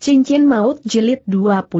Cincin Maut Jilid 23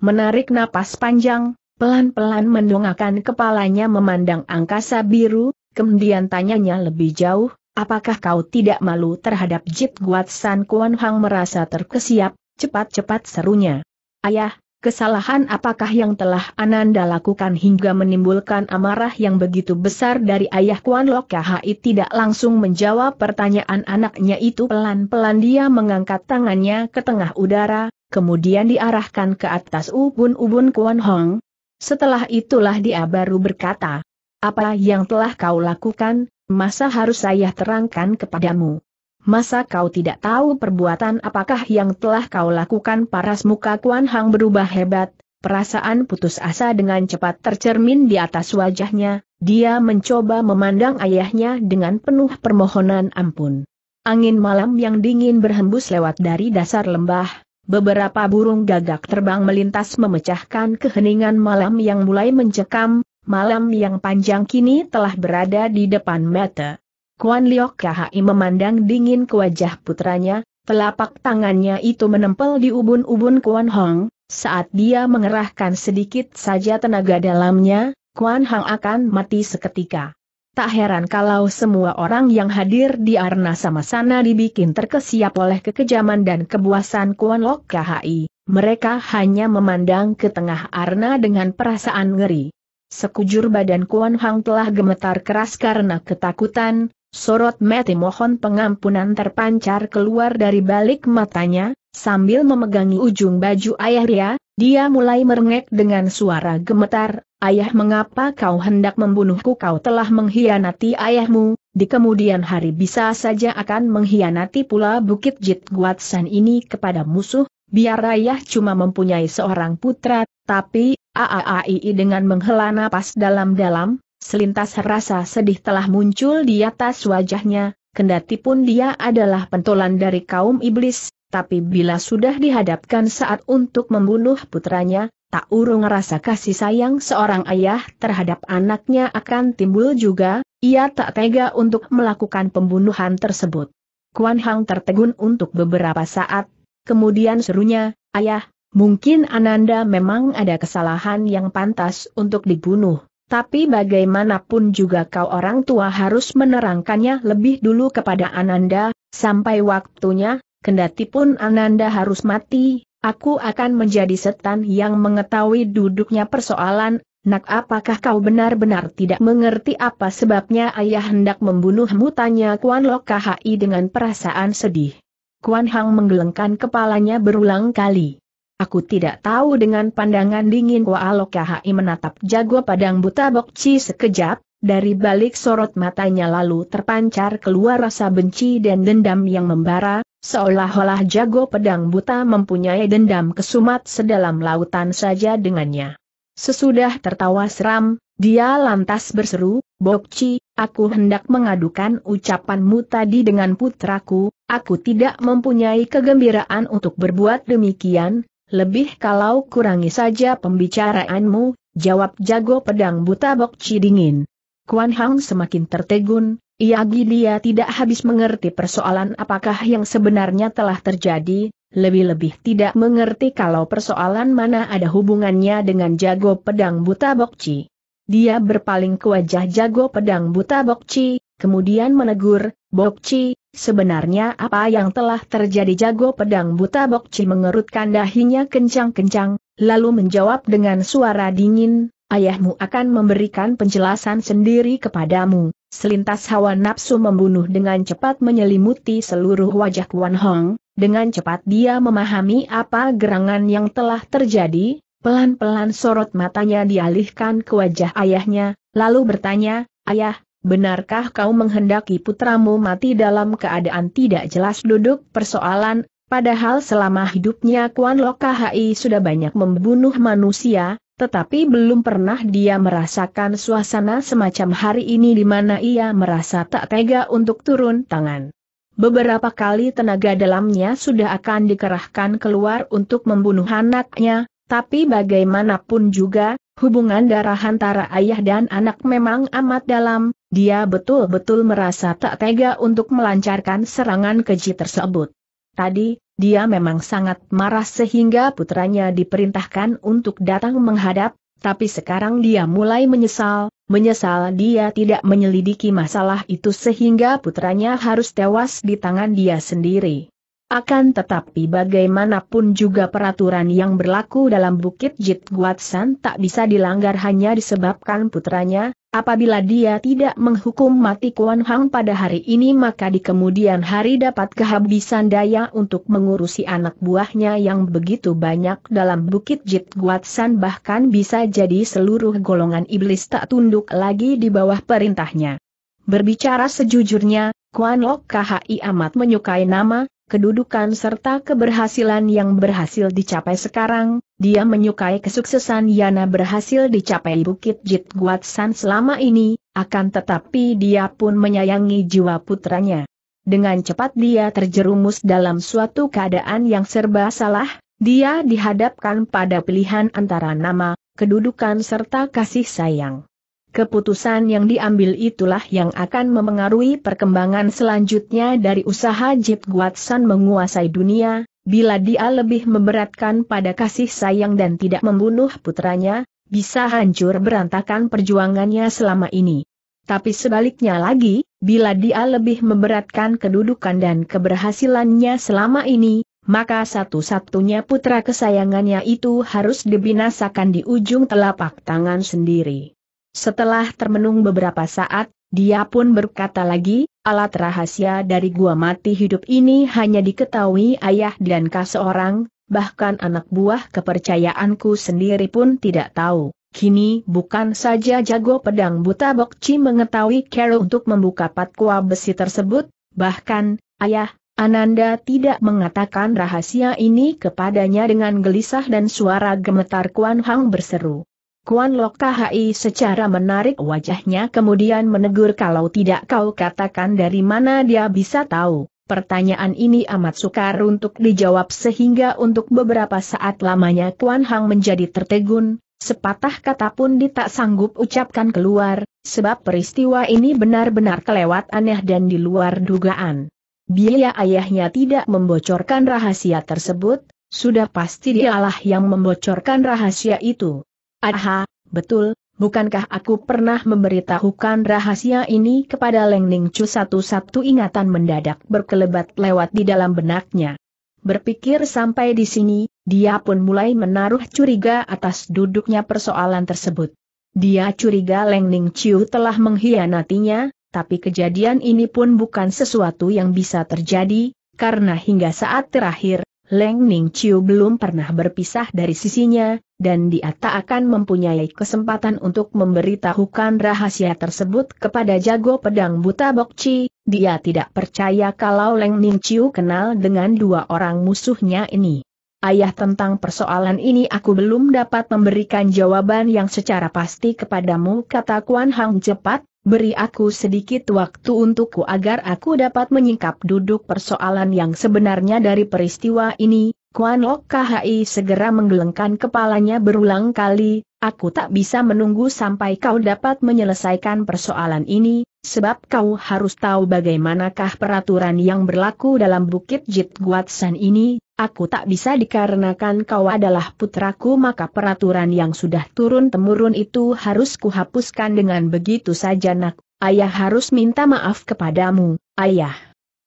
Menarik napas panjang, pelan-pelan mendongakkan kepalanya memandang angkasa biru, kemudian tanyanya lebih jauh, apakah kau tidak malu terhadap Jit Guat San Kuan Hang merasa terkesiap, cepat-cepat serunya. Ayah, Kesalahan apakah yang telah Ananda lakukan hingga menimbulkan amarah yang begitu besar dari ayah Kuan Lok Kahai tidak langsung menjawab pertanyaan anaknya itu pelan-pelan dia mengangkat tangannya ke tengah udara, kemudian diarahkan ke atas ubun-ubun Kuan Hong. Setelah itulah dia baru berkata, apa yang telah kau lakukan, masa harus saya terangkan kepadamu. Masa kau tidak tahu perbuatan apakah yang telah kau lakukan paras muka Kuan Hang berubah hebat, perasaan putus asa dengan cepat tercermin di atas wajahnya, dia mencoba memandang ayahnya dengan penuh permohonan ampun. Angin malam yang dingin berhembus lewat dari dasar lembah, beberapa burung gagak terbang melintas memecahkan keheningan malam yang mulai mencekam, malam yang panjang kini telah berada di depan mata. Kuan Liok KHI memandang dingin ke wajah putranya, telapak tangannya itu menempel di ubun-ubun Kuan Hong, saat dia mengerahkan sedikit saja tenaga dalamnya, Kuan Hong akan mati seketika. Tak heran kalau semua orang yang hadir di Arna sama sana dibikin terkesiap oleh kekejaman dan kebuasan Kuan Lok KHI. Mereka hanya memandang ke tengah Arna dengan perasaan ngeri. Sekujur badan Kuan Hang telah gemetar keras karena ketakutan, Sorot Mati mohon pengampunan terpancar keluar dari balik matanya, sambil memegangi ujung baju ayah Ria, dia mulai merengek dengan suara gemetar, Ayah mengapa kau hendak membunuhku kau telah mengkhianati ayahmu, di kemudian hari bisa saja akan mengkhianati pula Bukit Jit Guatsan ini kepada musuh, biar ayah cuma mempunyai seorang putra, tapi, aaai dengan menghela napas dalam-dalam, Selintas rasa sedih telah muncul di atas wajahnya, kendati pun dia adalah pentolan dari kaum iblis, tapi bila sudah dihadapkan saat untuk membunuh putranya, tak urung rasa kasih sayang seorang ayah terhadap anaknya akan timbul juga, ia tak tega untuk melakukan pembunuhan tersebut. Kuan Hang tertegun untuk beberapa saat, kemudian serunya, Ayah, mungkin Ananda memang ada kesalahan yang pantas untuk dibunuh. Tapi bagaimanapun juga kau orang tua harus menerangkannya lebih dulu kepada Ananda, sampai waktunya, kendati pun Ananda harus mati, aku akan menjadi setan yang mengetahui duduknya persoalan, nak apakah kau benar-benar tidak mengerti apa sebabnya ayah hendak membunuh mutanya? Kuan Lok Khai dengan perasaan sedih. Kuan Hang menggelengkan kepalanya berulang kali. Aku tidak tahu dengan pandangan dingin Waalok Kahai menatap jago padang buta Bokci sekejap, dari balik sorot matanya lalu terpancar keluar rasa benci dan dendam yang membara, seolah-olah jago pedang buta mempunyai dendam kesumat sedalam lautan saja dengannya. Sesudah tertawa seram, dia lantas berseru, Bokci, aku hendak mengadukan ucapanmu tadi dengan putraku, aku tidak mempunyai kegembiraan untuk berbuat demikian, lebih kalau kurangi saja pembicaraanmu, jawab jago pedang buta Bok ci dingin. Kuan Hang semakin tertegun, iya, ia dia tidak habis mengerti persoalan apakah yang sebenarnya telah terjadi, lebih-lebih tidak mengerti kalau persoalan mana ada hubungannya dengan jago pedang buta Bokci. Dia berpaling ke wajah jago pedang buta Bokci, kemudian menegur, Bokci, Sebenarnya apa yang telah terjadi jago pedang buta Bokci mengerutkan dahinya kencang-kencang, lalu menjawab dengan suara dingin, ayahmu akan memberikan penjelasan sendiri kepadamu. Selintas hawa nafsu membunuh dengan cepat menyelimuti seluruh wajah Wan Hong, dengan cepat dia memahami apa gerangan yang telah terjadi, pelan-pelan sorot matanya dialihkan ke wajah ayahnya, lalu bertanya, Ayah, benarkah kau menghendaki putramu mati dalam keadaan tidak jelas duduk persoalan, padahal selama hidupnya Kuan Lokahai sudah banyak membunuh manusia, tetapi belum pernah dia merasakan suasana semacam hari ini di mana ia merasa tak tega untuk turun tangan. Beberapa kali tenaga dalamnya sudah akan dikerahkan keluar untuk membunuh anaknya, tapi bagaimanapun juga, hubungan darah antara ayah dan anak memang amat dalam, dia betul-betul merasa tak tega untuk melancarkan serangan keji tersebut. Tadi, dia memang sangat marah sehingga putranya diperintahkan untuk datang menghadap, tapi sekarang dia mulai menyesal, menyesal dia tidak menyelidiki masalah itu sehingga putranya harus tewas di tangan dia sendiri. Akan tetapi bagaimanapun juga peraturan yang berlaku dalam Bukit Jit Guatsan tak bisa dilanggar hanya disebabkan putranya, Apabila dia tidak menghukum mati Kuan Hang pada hari ini maka di kemudian hari dapat kehabisan daya untuk mengurusi anak buahnya yang begitu banyak dalam bukit Jit San bahkan bisa jadi seluruh golongan iblis tak tunduk lagi di bawah perintahnya. Berbicara sejujurnya, Kuan Lok KHI amat menyukai nama, kedudukan serta keberhasilan yang berhasil dicapai sekarang, dia menyukai kesuksesan Yana berhasil dicapai Bukit Jit Guat San selama ini, akan tetapi dia pun menyayangi jiwa putranya. Dengan cepat dia terjerumus dalam suatu keadaan yang serba salah, dia dihadapkan pada pilihan antara nama, kedudukan serta kasih sayang. Keputusan yang diambil itulah yang akan memengaruhi perkembangan selanjutnya dari usaha Jip Guatsan menguasai dunia, bila dia lebih memberatkan pada kasih sayang dan tidak membunuh putranya, bisa hancur berantakan perjuangannya selama ini. Tapi sebaliknya lagi, bila dia lebih memberatkan kedudukan dan keberhasilannya selama ini, maka satu-satunya putra kesayangannya itu harus dibinasakan di ujung telapak tangan sendiri. Setelah termenung beberapa saat, dia pun berkata lagi, alat rahasia dari gua mati hidup ini hanya diketahui ayah dan kak seorang, bahkan anak buah kepercayaanku sendiri pun tidak tahu. Kini bukan saja jago pedang buta Bokci mengetahui Carol untuk membuka patkua besi tersebut, bahkan, ayah, Ananda tidak mengatakan rahasia ini kepadanya dengan gelisah dan suara gemetar Kuan Hang berseru. Kuan Lok Kahai secara menarik wajahnya kemudian menegur kalau tidak kau katakan dari mana dia bisa tahu. Pertanyaan ini amat sukar untuk dijawab sehingga untuk beberapa saat lamanya Kuan Hang menjadi tertegun, sepatah kata pun ditak sanggup ucapkan keluar, sebab peristiwa ini benar-benar kelewat aneh dan di luar dugaan. Biaya ayahnya tidak membocorkan rahasia tersebut, sudah pasti dialah yang membocorkan rahasia itu. Aha, betul, bukankah aku pernah memberitahukan rahasia ini kepada Leng Ning Chu satu-satu ingatan mendadak berkelebat lewat di dalam benaknya. Berpikir sampai di sini, dia pun mulai menaruh curiga atas duduknya persoalan tersebut. Dia curiga Leng Ning Chu telah mengkhianatinya, tapi kejadian ini pun bukan sesuatu yang bisa terjadi, karena hingga saat terakhir, Leng Ning Chiu belum pernah berpisah dari sisinya, dan dia tak akan mempunyai kesempatan untuk memberitahukan rahasia tersebut kepada jago pedang buta Bokci, dia tidak percaya kalau Leng Ning Chiu kenal dengan dua orang musuhnya ini. Ayah tentang persoalan ini aku belum dapat memberikan jawaban yang secara pasti kepadamu kata Kuan Hang cepat, beri aku sedikit waktu untukku agar aku dapat menyingkap duduk persoalan yang sebenarnya dari peristiwa ini. Kuan Lok KHI segera menggelengkan kepalanya berulang kali, aku tak bisa menunggu sampai kau dapat menyelesaikan persoalan ini, sebab kau harus tahu bagaimanakah peraturan yang berlaku dalam Bukit Jit Guatsan ini, Aku tak bisa dikarenakan kau adalah putraku maka peraturan yang sudah turun-temurun itu harus kuhapuskan dengan begitu saja nak. Ayah harus minta maaf kepadamu, ayah.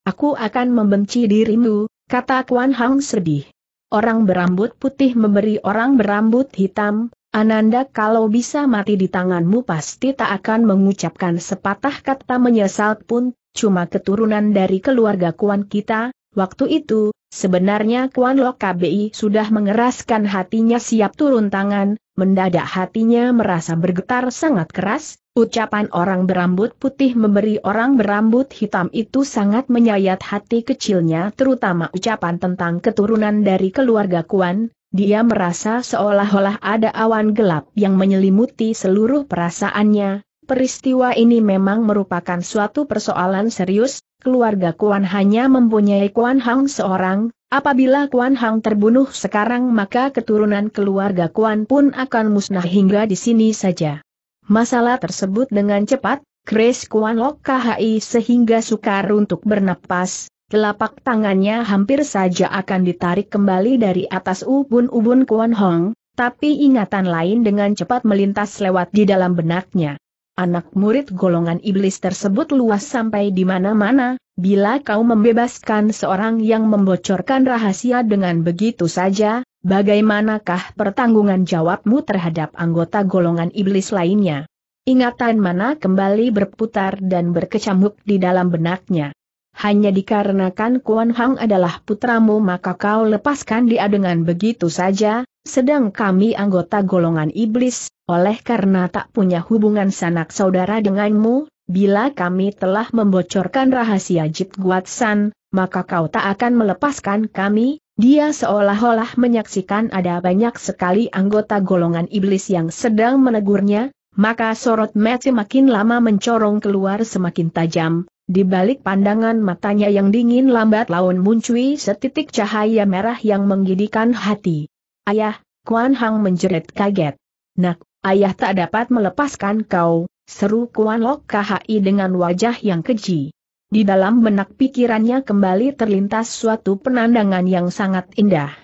Aku akan membenci dirimu, kata Kuan Hang sedih. Orang berambut putih memberi orang berambut hitam, Ananda kalau bisa mati di tanganmu pasti tak akan mengucapkan sepatah kata menyesal pun, cuma keturunan dari keluarga kuan kita, waktu itu, Sebenarnya Kuan Lok KBI sudah mengeraskan hatinya siap turun tangan, mendadak hatinya merasa bergetar sangat keras, ucapan orang berambut putih memberi orang berambut hitam itu sangat menyayat hati kecilnya terutama ucapan tentang keturunan dari keluarga Kuan, dia merasa seolah-olah ada awan gelap yang menyelimuti seluruh perasaannya, peristiwa ini memang merupakan suatu persoalan serius, keluarga Kuan hanya mempunyai Kuan Hang seorang, apabila Kuan Hang terbunuh sekarang maka keturunan keluarga Kuan pun akan musnah hingga di sini saja. Masalah tersebut dengan cepat, kris Kuan Lok KHI sehingga sukar untuk bernapas, telapak tangannya hampir saja akan ditarik kembali dari atas ubun-ubun Kuan Hong, tapi ingatan lain dengan cepat melintas lewat di dalam benaknya. Anak murid golongan iblis tersebut luas sampai di mana-mana, bila kau membebaskan seorang yang membocorkan rahasia dengan begitu saja, bagaimanakah pertanggungan jawabmu terhadap anggota golongan iblis lainnya? Ingatan mana kembali berputar dan berkecamuk di dalam benaknya. Hanya dikarenakan Kuan Hang adalah putramu maka kau lepaskan dia dengan begitu saja, sedang kami anggota golongan iblis, oleh karena tak punya hubungan sanak saudara denganmu, bila kami telah membocorkan rahasia Jit Guatsan, maka kau tak akan melepaskan kami, dia seolah-olah menyaksikan ada banyak sekali anggota golongan iblis yang sedang menegurnya, maka sorot Matthew makin lama mencorong keluar semakin tajam. Di balik pandangan matanya yang dingin lambat laun muncul setitik cahaya merah yang menggidikan hati. Ayah, Kuan Hang menjerit kaget. Nak, ayah tak dapat melepaskan kau, seru Kuan Lok KHI dengan wajah yang keji. Di dalam benak pikirannya kembali terlintas suatu penandangan yang sangat indah.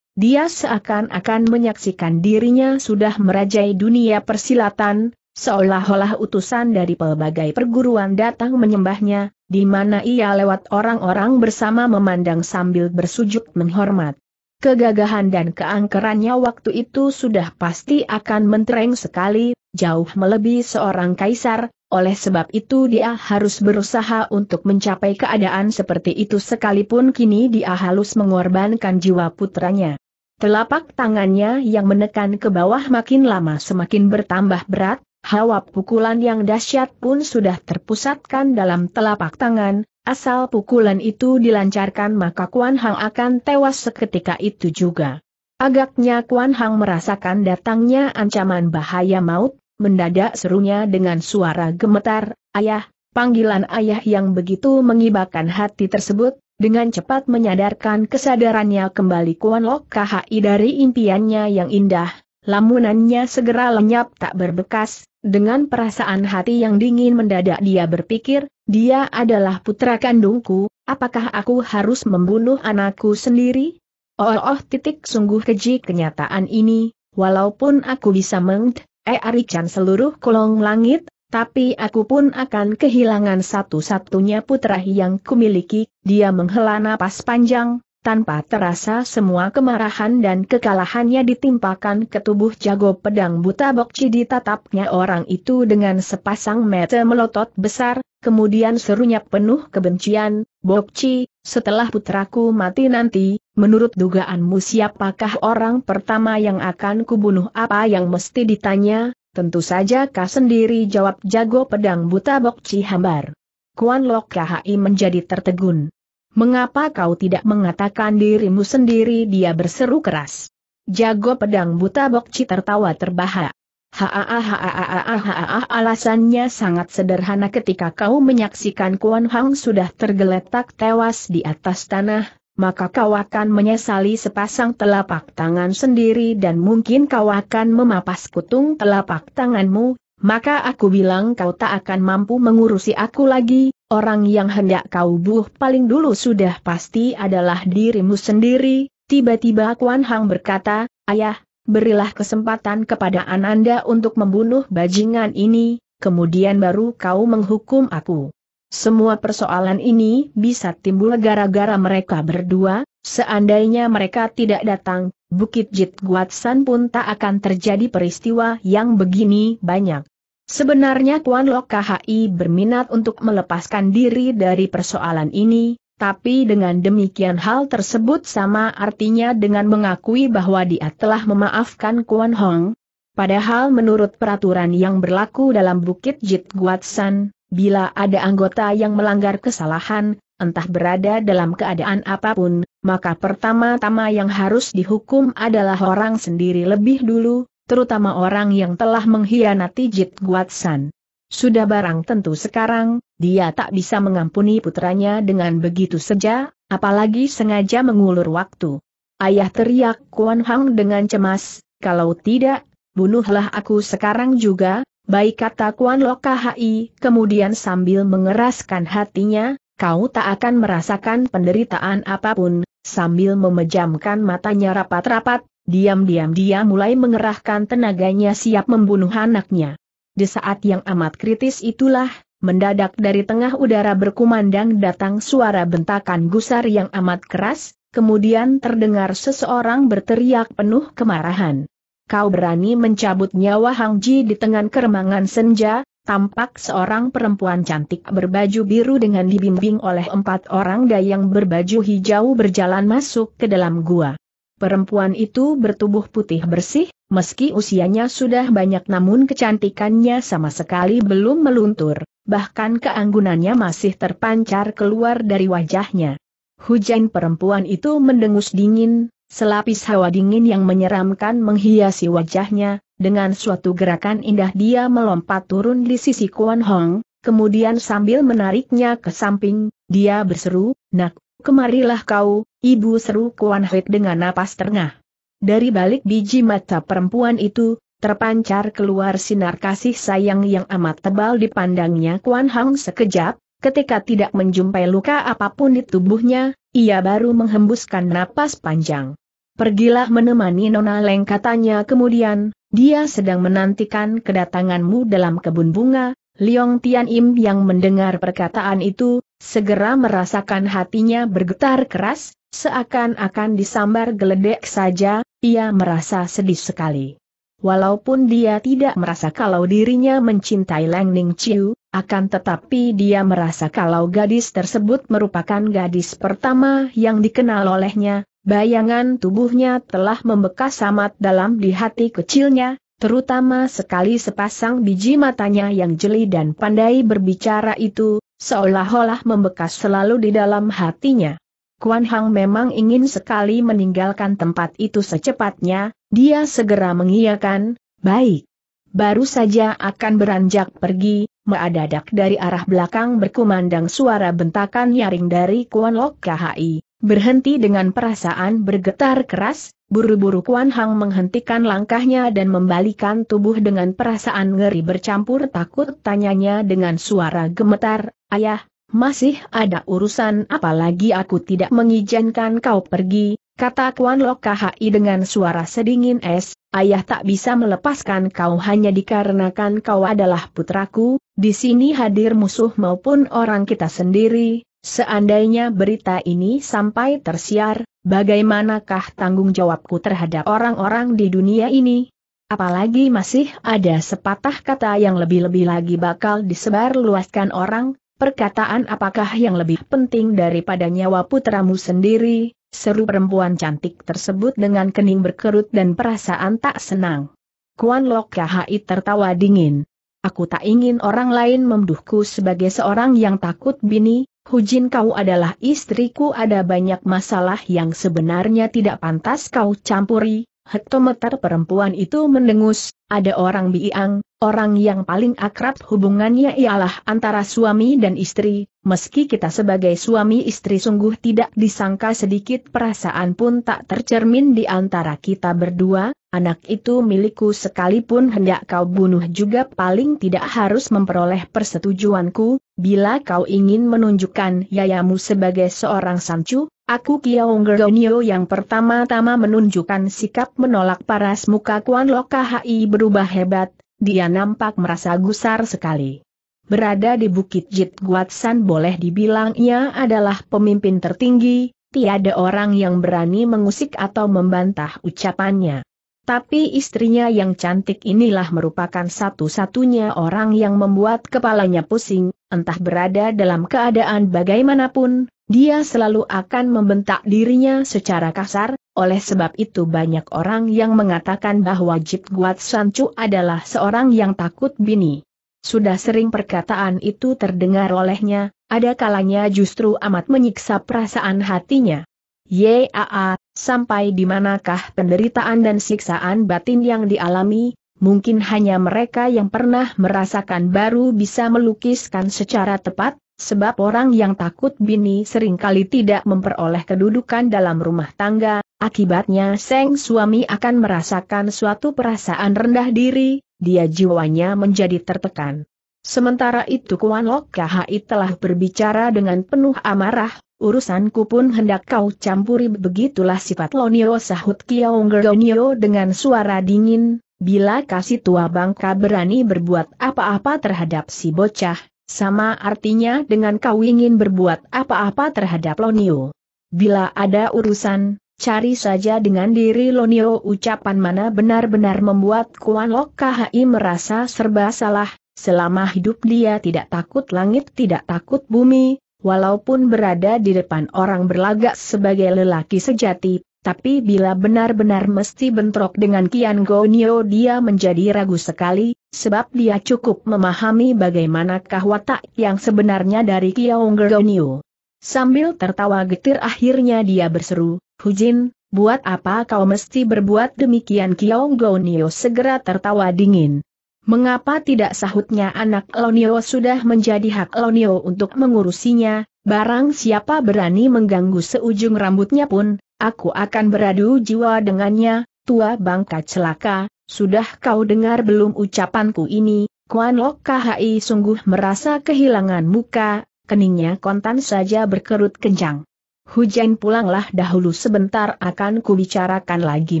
Dia seakan-akan menyaksikan dirinya sudah merajai dunia persilatan, seolah-olah utusan dari pelbagai perguruan datang menyembahnya, di mana ia lewat orang-orang bersama memandang sambil bersujud menghormat. Kegagahan dan keangkerannya waktu itu sudah pasti akan mentereng sekali, jauh melebihi seorang kaisar, oleh sebab itu dia harus berusaha untuk mencapai keadaan seperti itu sekalipun kini dia halus mengorbankan jiwa putranya. Telapak tangannya yang menekan ke bawah makin lama semakin bertambah berat, Hawa pukulan yang dahsyat pun sudah terpusatkan dalam telapak tangan, asal pukulan itu dilancarkan maka Kuan Hang akan tewas seketika itu juga. Agaknya Kuan Hang merasakan datangnya ancaman bahaya maut, mendadak serunya dengan suara gemetar, ayah, panggilan ayah yang begitu mengibakan hati tersebut, dengan cepat menyadarkan kesadarannya kembali Kuan Lok KHI dari impiannya yang indah, Lamunannya segera lenyap tak berbekas, dengan perasaan hati yang dingin mendadak dia berpikir, dia adalah putra kandungku, apakah aku harus membunuh anakku sendiri? Oh, oh, titik sungguh keji kenyataan ini, walaupun aku bisa mengd, eh arican seluruh kolong langit, tapi aku pun akan kehilangan satu-satunya putra yang kumiliki, dia menghela napas panjang, tanpa terasa semua kemarahan dan kekalahannya ditimpakan ke tubuh jago pedang buta Bokci ditatapnya orang itu dengan sepasang mata melotot besar, kemudian serunya penuh kebencian, Bokci, setelah putraku mati nanti, menurut dugaanmu siapakah orang pertama yang akan kubunuh apa yang mesti ditanya, tentu saja kau sendiri jawab jago pedang buta Bokci hambar. Kuan Lok Khi menjadi tertegun. Mengapa kau tidak mengatakan dirimu sendiri dia berseru keras. Jago pedang buta Bokci tertawa terbahak. Haaahaaahaaah alasannya sangat sederhana ketika kau menyaksikan Kuan Hang sudah tergeletak tewas di atas tanah, maka kau akan menyesali sepasang telapak tangan sendiri dan mungkin kau akan memapas kutung telapak tanganmu, maka aku bilang kau tak akan mampu mengurusi aku lagi, orang yang hendak kau buh paling dulu sudah pasti adalah dirimu sendiri, tiba-tiba Kuan Hang berkata, Ayah, berilah kesempatan kepada Ananda untuk membunuh bajingan ini, kemudian baru kau menghukum aku. Semua persoalan ini bisa timbul gara-gara mereka berdua, seandainya mereka tidak datang, Bukit Jit Guatsan pun tak akan terjadi peristiwa yang begini banyak. Sebenarnya Kuan Lok KHI berminat untuk melepaskan diri dari persoalan ini, tapi dengan demikian hal tersebut sama artinya dengan mengakui bahwa dia telah memaafkan Kuan Hong. Padahal menurut peraturan yang berlaku dalam Bukit Jit Guatsan, bila ada anggota yang melanggar kesalahan, entah berada dalam keadaan apapun, maka pertama-tama yang harus dihukum adalah orang sendiri lebih dulu, terutama orang yang telah mengkhianati Jit Guatsan. Sudah barang tentu sekarang, dia tak bisa mengampuni putranya dengan begitu saja, apalagi sengaja mengulur waktu. Ayah teriak Kuan Hang dengan cemas, kalau tidak, bunuhlah aku sekarang juga, baik kata Kuan Lokahai, kemudian sambil mengeraskan hatinya, kau tak akan merasakan penderitaan apapun, sambil memejamkan matanya rapat-rapat, Diam-diam dia mulai mengerahkan tenaganya siap membunuh anaknya. Di saat yang amat kritis itulah, mendadak dari tengah udara berkumandang datang suara bentakan gusar yang amat keras, kemudian terdengar seseorang berteriak penuh kemarahan. Kau berani mencabut nyawa Hang Ji di tengah keremangan senja, tampak seorang perempuan cantik berbaju biru dengan dibimbing oleh empat orang dayang berbaju hijau berjalan masuk ke dalam gua. Perempuan itu bertubuh putih bersih, meski usianya sudah banyak namun kecantikannya sama sekali belum meluntur, bahkan keanggunannya masih terpancar keluar dari wajahnya. Hujan perempuan itu mendengus dingin, selapis hawa dingin yang menyeramkan menghiasi wajahnya, dengan suatu gerakan indah dia melompat turun di sisi Kuan Hong, kemudian sambil menariknya ke samping, dia berseru, Nak, kemarilah kau, Ibu seru Kuan Hek dengan napas terengah. Dari balik biji mata perempuan itu, terpancar keluar sinar kasih sayang yang amat tebal dipandangnya Kuan Hang sekejap, ketika tidak menjumpai luka apapun di tubuhnya, ia baru menghembuskan napas panjang. Pergilah menemani Nona Leng katanya kemudian, dia sedang menantikan kedatanganmu dalam kebun bunga, Liong Tian Im yang mendengar perkataan itu, Segera merasakan hatinya bergetar keras, seakan-akan disambar geledek saja, ia merasa sedih sekali. Walaupun dia tidak merasa kalau dirinya mencintai Leng Ning Chiu, akan tetapi dia merasa kalau gadis tersebut merupakan gadis pertama yang dikenal olehnya, bayangan tubuhnya telah membekas amat dalam di hati kecilnya, terutama sekali sepasang biji matanya yang jeli dan pandai berbicara itu, seolah-olah membekas selalu di dalam hatinya. Kuan Hang memang ingin sekali meninggalkan tempat itu secepatnya, dia segera mengiyakan, baik. Baru saja akan beranjak pergi, meadadak dari arah belakang berkumandang suara bentakan nyaring dari Kuan Lok KHI. Berhenti dengan perasaan bergetar keras, Buru-buru Kuan Hang menghentikan langkahnya dan membalikan tubuh dengan perasaan ngeri bercampur takut tanyanya dengan suara gemetar, Ayah, masih ada urusan apalagi aku tidak mengizinkan kau pergi, kata Kuan Lok KHI dengan suara sedingin es, Ayah tak bisa melepaskan kau hanya dikarenakan kau adalah putraku, di sini hadir musuh maupun orang kita sendiri, Seandainya berita ini sampai tersiar, bagaimanakah tanggung jawabku terhadap orang-orang di dunia ini? Apalagi masih ada sepatah kata yang lebih-lebih lagi bakal disebar luaskan orang, perkataan apakah yang lebih penting daripada nyawa putramu sendiri, seru perempuan cantik tersebut dengan kening berkerut dan perasaan tak senang. Kuan Lok Kahai tertawa dingin. Aku tak ingin orang lain memduhku sebagai seorang yang takut bini, Hujin kau adalah istriku ada banyak masalah yang sebenarnya tidak pantas kau campuri, hektometer perempuan itu mendengus, ada orang biang, orang yang paling akrab hubungannya ialah antara suami dan istri, meski kita sebagai suami istri sungguh tidak disangka sedikit perasaan pun tak tercermin di antara kita berdua, anak itu milikku sekalipun hendak kau bunuh juga paling tidak harus memperoleh persetujuanku, bila kau ingin menunjukkan yayamu sebagai seorang sancu, Aku Kiaung Geronio yang pertama-tama menunjukkan sikap menolak paras muka Kuan Lokahai berubah hebat, dia nampak merasa gusar sekali. Berada di Bukit Jit San boleh dibilang ia adalah pemimpin tertinggi, tiada orang yang berani mengusik atau membantah ucapannya. Tapi istrinya yang cantik inilah merupakan satu-satunya orang yang membuat kepalanya pusing, entah berada dalam keadaan bagaimanapun, dia selalu akan membentak dirinya secara kasar, oleh sebab itu banyak orang yang mengatakan bahwa Jip Guat Sancu adalah seorang yang takut bini. Sudah sering perkataan itu terdengar olehnya, ada kalanya justru amat menyiksa perasaan hatinya. Yaa, sampai di manakah penderitaan dan siksaan batin yang dialami, mungkin hanya mereka yang pernah merasakan baru bisa melukiskan secara tepat, Sebab orang yang takut bini seringkali tidak memperoleh kedudukan dalam rumah tangga, akibatnya seng suami akan merasakan suatu perasaan rendah diri, dia jiwanya menjadi tertekan. Sementara itu Kuan Lok KHI telah berbicara dengan penuh amarah, urusanku pun hendak kau campuri begitulah sifat Lonio sahut Kiong Lonio dengan suara dingin, Bila kasih tua bangka berani berbuat apa-apa terhadap si bocah, sama artinya dengan kau ingin berbuat apa-apa terhadap Lonio. Bila ada urusan, cari saja dengan diri Lonio ucapan mana benar-benar membuat Kuan Lok KHI merasa serba salah, selama hidup dia tidak takut langit tidak takut bumi, walaupun berada di depan orang berlagak sebagai lelaki sejati, tapi bila benar-benar mesti bentrok dengan Kian Gonio dia menjadi ragu sekali, sebab dia cukup memahami bagaimanakah watak yang sebenarnya dari Kian Gonio. Sambil tertawa getir akhirnya dia berseru, Hujin, buat apa kau mesti berbuat demikian Kian Gonio segera tertawa dingin. Mengapa tidak sahutnya anak Lonio sudah menjadi hak Lonio untuk mengurusinya, barang siapa berani mengganggu seujung rambutnya pun, Aku akan beradu jiwa dengannya, tua bangka celaka, sudah kau dengar belum ucapanku ini, Kuan Lok KHI sungguh merasa kehilangan muka, keningnya kontan saja berkerut kencang. Hujan pulanglah dahulu sebentar akan kubicarakan lagi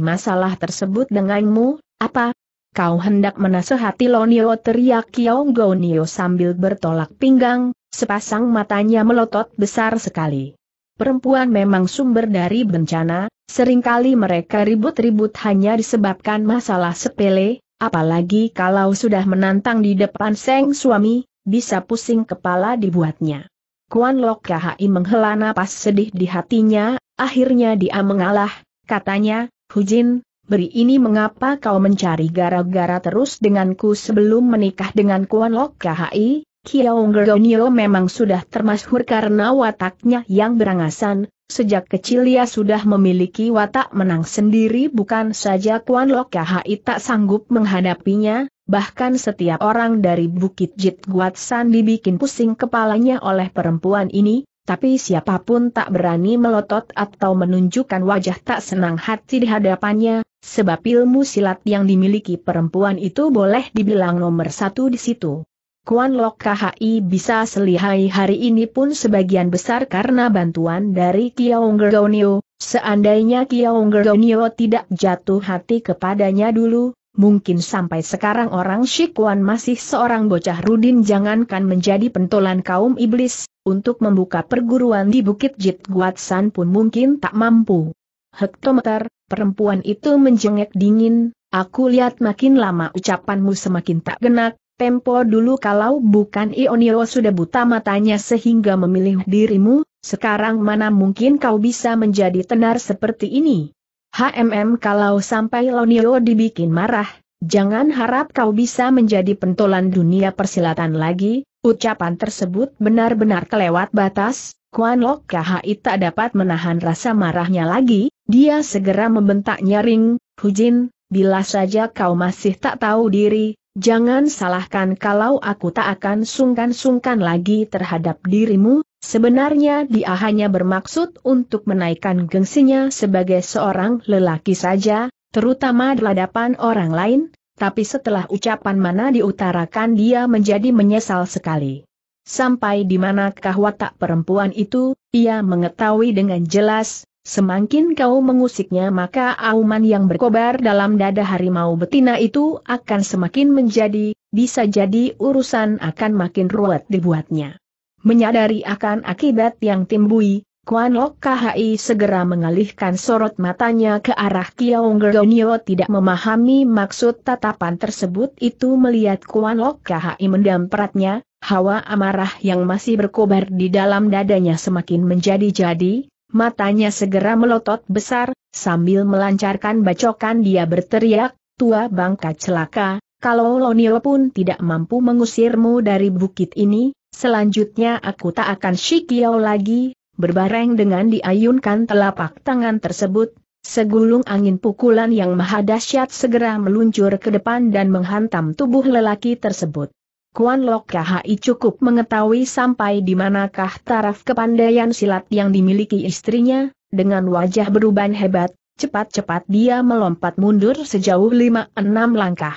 masalah tersebut denganmu, apa? Kau hendak menasehati Lonio teriak Kiong Gonio sambil bertolak pinggang, sepasang matanya melotot besar sekali perempuan memang sumber dari bencana, seringkali mereka ribut-ribut hanya disebabkan masalah sepele, apalagi kalau sudah menantang di depan seng suami, bisa pusing kepala dibuatnya. Kuan Lok KHI menghela napas sedih di hatinya, akhirnya dia mengalah, katanya, Hujin, beri ini mengapa kau mencari gara-gara terus denganku sebelum menikah dengan Kuan Lok KHI? Kyonggernio memang sudah termasyhur karena wataknya yang berangasan, sejak kecil ia sudah memiliki watak menang sendiri bukan saja Kuan Lok Kahai tak sanggup menghadapinya, bahkan setiap orang dari Bukit Jit San dibikin pusing kepalanya oleh perempuan ini, tapi siapapun tak berani melotot atau menunjukkan wajah tak senang hati di hadapannya, sebab ilmu silat yang dimiliki perempuan itu boleh dibilang nomor satu di situ. Kuan Lok KHI bisa selihai hari ini pun sebagian besar karena bantuan dari Kiaung Gergonio, seandainya Kiaung Gergonio tidak jatuh hati kepadanya dulu, mungkin sampai sekarang orang Shikuan masih seorang bocah rudin jangankan menjadi pentolan kaum iblis, untuk membuka perguruan di Bukit Jit Guatsan pun mungkin tak mampu. Hektometer, perempuan itu menjengek dingin, aku lihat makin lama ucapanmu semakin tak genak, Tempo dulu kalau bukan Ionio sudah buta matanya sehingga memilih dirimu, sekarang mana mungkin kau bisa menjadi tenar seperti ini? HMM kalau sampai Lonio dibikin marah, jangan harap kau bisa menjadi pentolan dunia persilatan lagi, ucapan tersebut benar-benar kelewat batas, Kuan Lok KHI tak dapat menahan rasa marahnya lagi, dia segera membentak nyaring, Hujin, bila saja kau masih tak tahu diri, Jangan salahkan kalau aku tak akan sungkan-sungkan lagi terhadap dirimu, sebenarnya dia hanya bermaksud untuk menaikkan gengsinya sebagai seorang lelaki saja, terutama di hadapan orang lain, tapi setelah ucapan mana diutarakan dia menjadi menyesal sekali. Sampai di manakah watak perempuan itu, ia mengetahui dengan jelas, Semakin kau mengusiknya maka auman yang berkobar dalam dada harimau betina itu akan semakin menjadi, bisa jadi urusan akan makin ruwet dibuatnya. Menyadari akan akibat yang timbui, Kuan Lok KHI segera mengalihkan sorot matanya ke arah Kiong Gernio tidak memahami maksud tatapan tersebut itu melihat Kuan Lok KHI mendampratnya, hawa amarah yang masih berkobar di dalam dadanya semakin menjadi-jadi, matanya segera melotot besar, sambil melancarkan bacokan dia berteriak, tua bangka celaka, kalau Lonio pun tidak mampu mengusirmu dari bukit ini, selanjutnya aku tak akan shikiau lagi, berbareng dengan diayunkan telapak tangan tersebut, Segulung angin pukulan yang maha dahsyat segera meluncur ke depan dan menghantam tubuh lelaki tersebut. Kuan Lok KHI cukup mengetahui sampai di manakah taraf kepandaian silat yang dimiliki istrinya, dengan wajah beruban hebat, cepat-cepat dia melompat mundur sejauh lima enam langkah.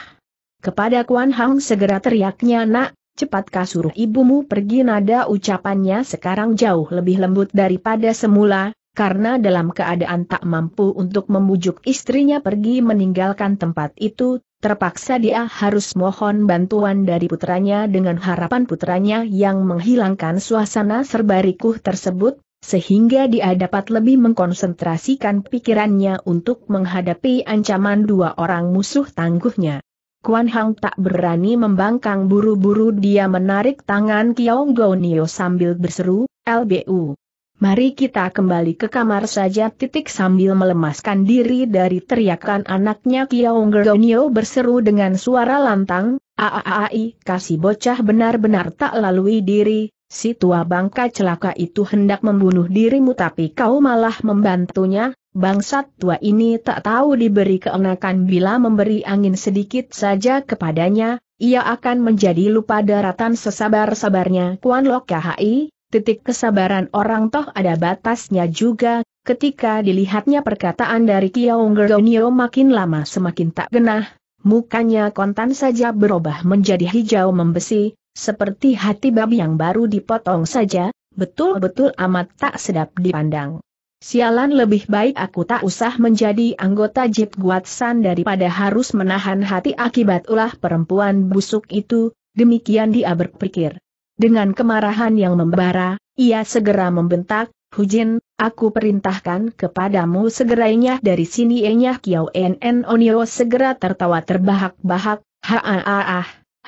Kepada Kuan Hang segera teriaknya nak, cepat kasuruh ibumu pergi nada ucapannya sekarang jauh lebih lembut daripada semula, karena dalam keadaan tak mampu untuk membujuk istrinya pergi meninggalkan tempat itu, Terpaksa dia harus mohon bantuan dari putranya dengan harapan putranya yang menghilangkan suasana serba rikuh tersebut, sehingga dia dapat lebih mengkonsentrasikan pikirannya untuk menghadapi ancaman dua orang musuh tangguhnya. Kuan Hang tak berani membangkang buru-buru dia menarik tangan Kiao Gonio sambil berseru, LBU. Mari kita kembali ke kamar saja titik sambil melemaskan diri dari teriakan anaknya Kiao Ngeronio berseru dengan suara lantang, Aaai, kasih bocah benar-benar tak lalui diri, si tua bangka celaka itu hendak membunuh dirimu tapi kau malah membantunya, bangsat tua ini tak tahu diberi keenakan bila memberi angin sedikit saja kepadanya, ia akan menjadi lupa daratan sesabar-sabarnya Kuan Lok Kahai, titik kesabaran orang toh ada batasnya juga, ketika dilihatnya perkataan dari Kiong Gergonio makin lama semakin tak genah, mukanya kontan saja berubah menjadi hijau membesi, seperti hati babi yang baru dipotong saja, betul-betul amat tak sedap dipandang. Sialan lebih baik aku tak usah menjadi anggota Jit Guatsan daripada harus menahan hati akibat ulah perempuan busuk itu, demikian dia berpikir. Dengan kemarahan yang membara, ia segera membentak, Hujin, aku perintahkan kepadamu segera enyah dari sini enyah Kiao NN Oniro segera tertawa terbahak-bahak, haaah, haaah,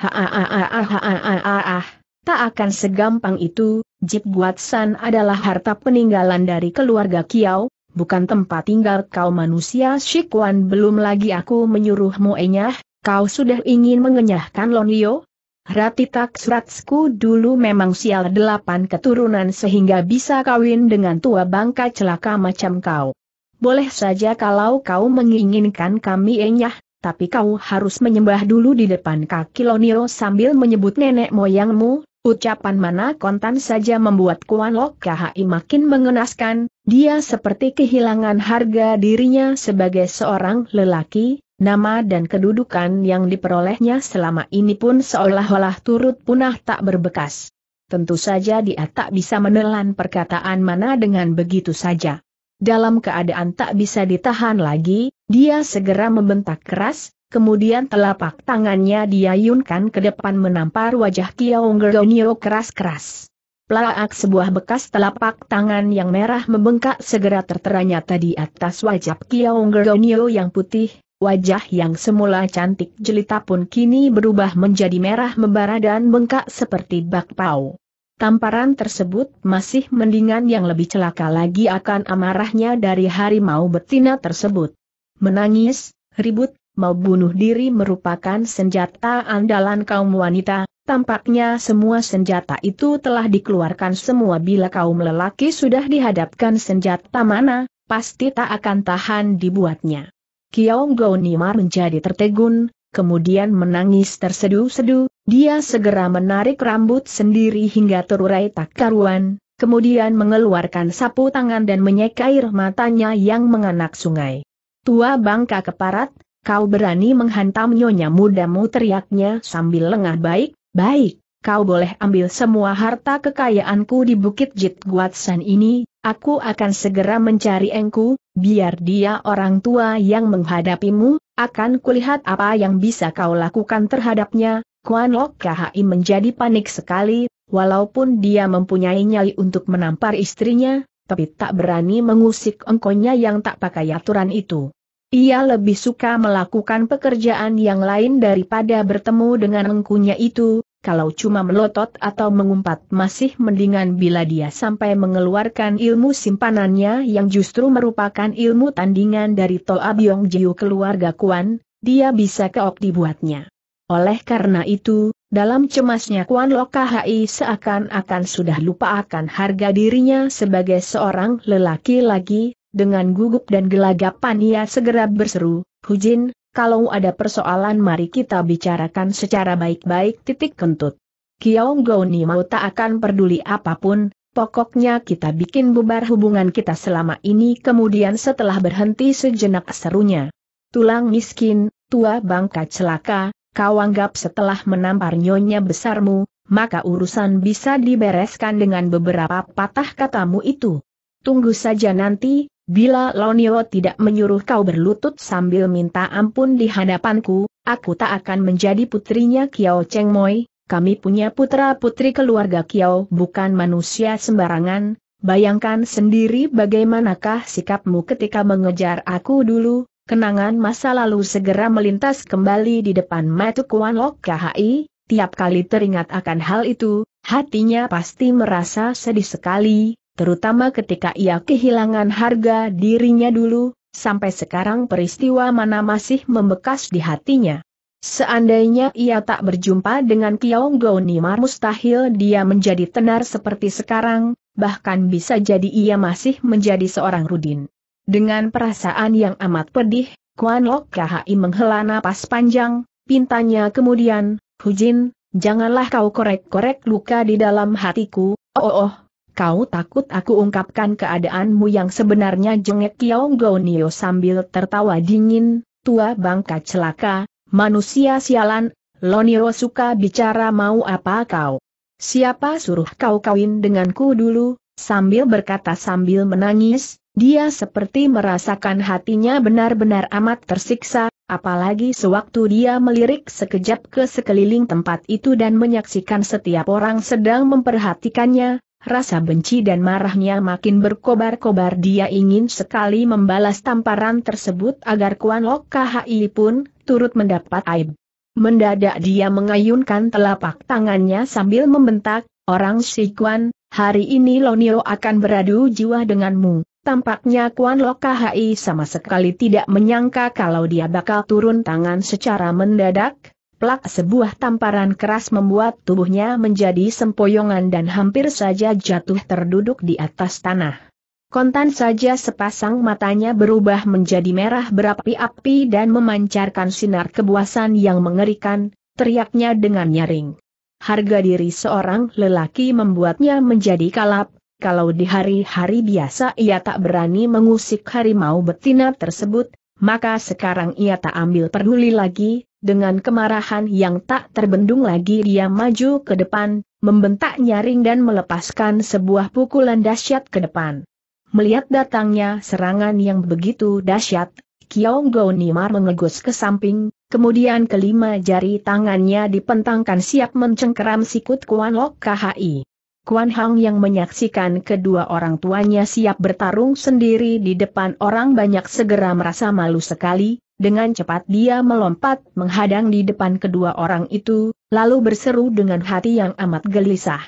haaah, tak akan segampang itu, Jip Guatsan adalah harta peninggalan dari keluarga Kiao, bukan tempat tinggal kau manusia Shikuan belum lagi aku menyuruhmu enyah, kau sudah ingin mengenyahkan Lonio, Ratitak Suratsku dulu memang sial delapan keturunan sehingga bisa kawin dengan tua bangka celaka macam kau. Boleh saja kalau kau menginginkan kami enyah, tapi kau harus menyembah dulu di depan kaki Loniro sambil menyebut nenek moyangmu, Ucapan mana kontan saja membuat Kuan Lok KHI makin mengenaskan, dia seperti kehilangan harga dirinya sebagai seorang lelaki, Nama dan kedudukan yang diperolehnya selama ini pun seolah-olah turut punah tak berbekas. Tentu saja dia tak bisa menelan perkataan mana dengan begitu saja. Dalam keadaan tak bisa ditahan lagi, dia segera membentak keras, kemudian telapak tangannya diayunkan ke depan menampar wajah Kiaung Gergonio keras-keras. Plaak sebuah bekas telapak tangan yang merah membengkak segera terteranya tadi atas wajah Kiaung Gergonio yang putih, Wajah yang semula cantik jelita pun kini berubah menjadi merah membara dan bengkak seperti bakpao. Tamparan tersebut masih mendingan yang lebih celaka lagi akan amarahnya dari harimau betina tersebut. Menangis, ribut, mau bunuh diri merupakan senjata andalan kaum wanita, Tampaknya semua senjata itu telah dikeluarkan semua bila kaum lelaki sudah dihadapkan senjata mana, pasti tak akan tahan dibuatnya. Kiao Nimar menjadi tertegun, kemudian menangis tersedu-sedu. dia segera menarik rambut sendiri hingga terurai tak karuan, kemudian mengeluarkan sapu tangan dan menyeka air matanya yang menganak sungai. Tua bangka keparat, kau berani menghantam nyonya mudamu teriaknya sambil lengah baik, baik, kau boleh ambil semua harta kekayaanku di Bukit Jit Guatsan ini, Aku akan segera mencari engku, biar dia orang tua yang menghadapimu, akan kulihat apa yang bisa kau lakukan terhadapnya. Kuan Lok KHI menjadi panik sekali, walaupun dia mempunyai nyali untuk menampar istrinya, tapi tak berani mengusik engkonya yang tak pakai aturan itu. Ia lebih suka melakukan pekerjaan yang lain daripada bertemu dengan engkunya itu, kalau cuma melotot atau mengumpat masih mendingan bila dia sampai mengeluarkan ilmu simpanannya yang justru merupakan ilmu tandingan dari Toa Biong Jiu keluarga Kuan, dia bisa keok dibuatnya. Oleh karena itu, dalam cemasnya Kuan Lokahai seakan-akan sudah lupa akan harga dirinya sebagai seorang lelaki lagi, dengan gugup dan gelagapan ia segera berseru, Hujin, kalau ada persoalan mari kita bicarakan secara baik-baik titik kentut. Gou Ni mau tak akan peduli apapun, pokoknya kita bikin bubar hubungan kita selama ini kemudian setelah berhenti sejenak serunya. Tulang miskin, tua bangka celaka, kau anggap setelah menampar nyonya besarmu, maka urusan bisa dibereskan dengan beberapa patah katamu itu. Tunggu saja nanti, Bila Lonio tidak menyuruh kau berlutut sambil minta ampun di hadapanku, aku tak akan menjadi putrinya Kiao Cheng Moi, kami punya putra-putri keluarga Kiao bukan manusia sembarangan, bayangkan sendiri bagaimanakah sikapmu ketika mengejar aku dulu, kenangan masa lalu segera melintas kembali di depan mata Kuan Lok KHI, tiap kali teringat akan hal itu, hatinya pasti merasa sedih sekali, terutama ketika ia kehilangan harga dirinya dulu, sampai sekarang peristiwa mana masih membekas di hatinya. Seandainya ia tak berjumpa dengan Kiong Go Nimar mustahil dia menjadi tenar seperti sekarang, bahkan bisa jadi ia masih menjadi seorang Rudin. Dengan perasaan yang amat pedih, Kuan Lok Khai menghela napas panjang, pintanya kemudian, Hujin, janganlah kau korek-korek luka di dalam hatiku, oh oh, oh. Kau takut aku ungkapkan keadaanmu yang sebenarnya jengek Kiong Gonio sambil tertawa dingin, tua bangka celaka, manusia sialan, Lonio suka bicara mau apa kau. Siapa suruh kau kawin denganku dulu, sambil berkata sambil menangis, dia seperti merasakan hatinya benar-benar amat tersiksa, apalagi sewaktu dia melirik sekejap ke sekeliling tempat itu dan menyaksikan setiap orang sedang memperhatikannya, Rasa benci dan marahnya makin berkobar-kobar dia ingin sekali membalas tamparan tersebut agar Kuan Lok KHI pun turut mendapat aib. Mendadak dia mengayunkan telapak tangannya sambil membentak, Orang si Kuan, hari ini Lonio akan beradu jiwa denganmu. Tampaknya Kuan Lok KHI sama sekali tidak menyangka kalau dia bakal turun tangan secara mendadak, Plak sebuah tamparan keras membuat tubuhnya menjadi sempoyongan dan hampir saja jatuh terduduk di atas tanah. Kontan saja sepasang matanya berubah menjadi merah berapi-api dan memancarkan sinar kebuasan yang mengerikan, teriaknya dengan nyaring. Harga diri seorang lelaki membuatnya menjadi kalap, kalau di hari-hari biasa ia tak berani mengusik harimau betina tersebut, maka sekarang ia tak ambil peduli lagi, dengan kemarahan yang tak terbendung lagi dia maju ke depan, membentak nyaring dan melepaskan sebuah pukulan dahsyat ke depan. Melihat datangnya serangan yang begitu dahsyat, Kiong Go Nimar mengegus ke samping, kemudian kelima jari tangannya dipentangkan siap mencengkeram sikut Kuan Lok KHI. Kuan Hang yang menyaksikan kedua orang tuanya siap bertarung sendiri di depan orang banyak segera merasa malu sekali, dengan cepat dia melompat menghadang di depan kedua orang itu, lalu berseru dengan hati yang amat gelisah.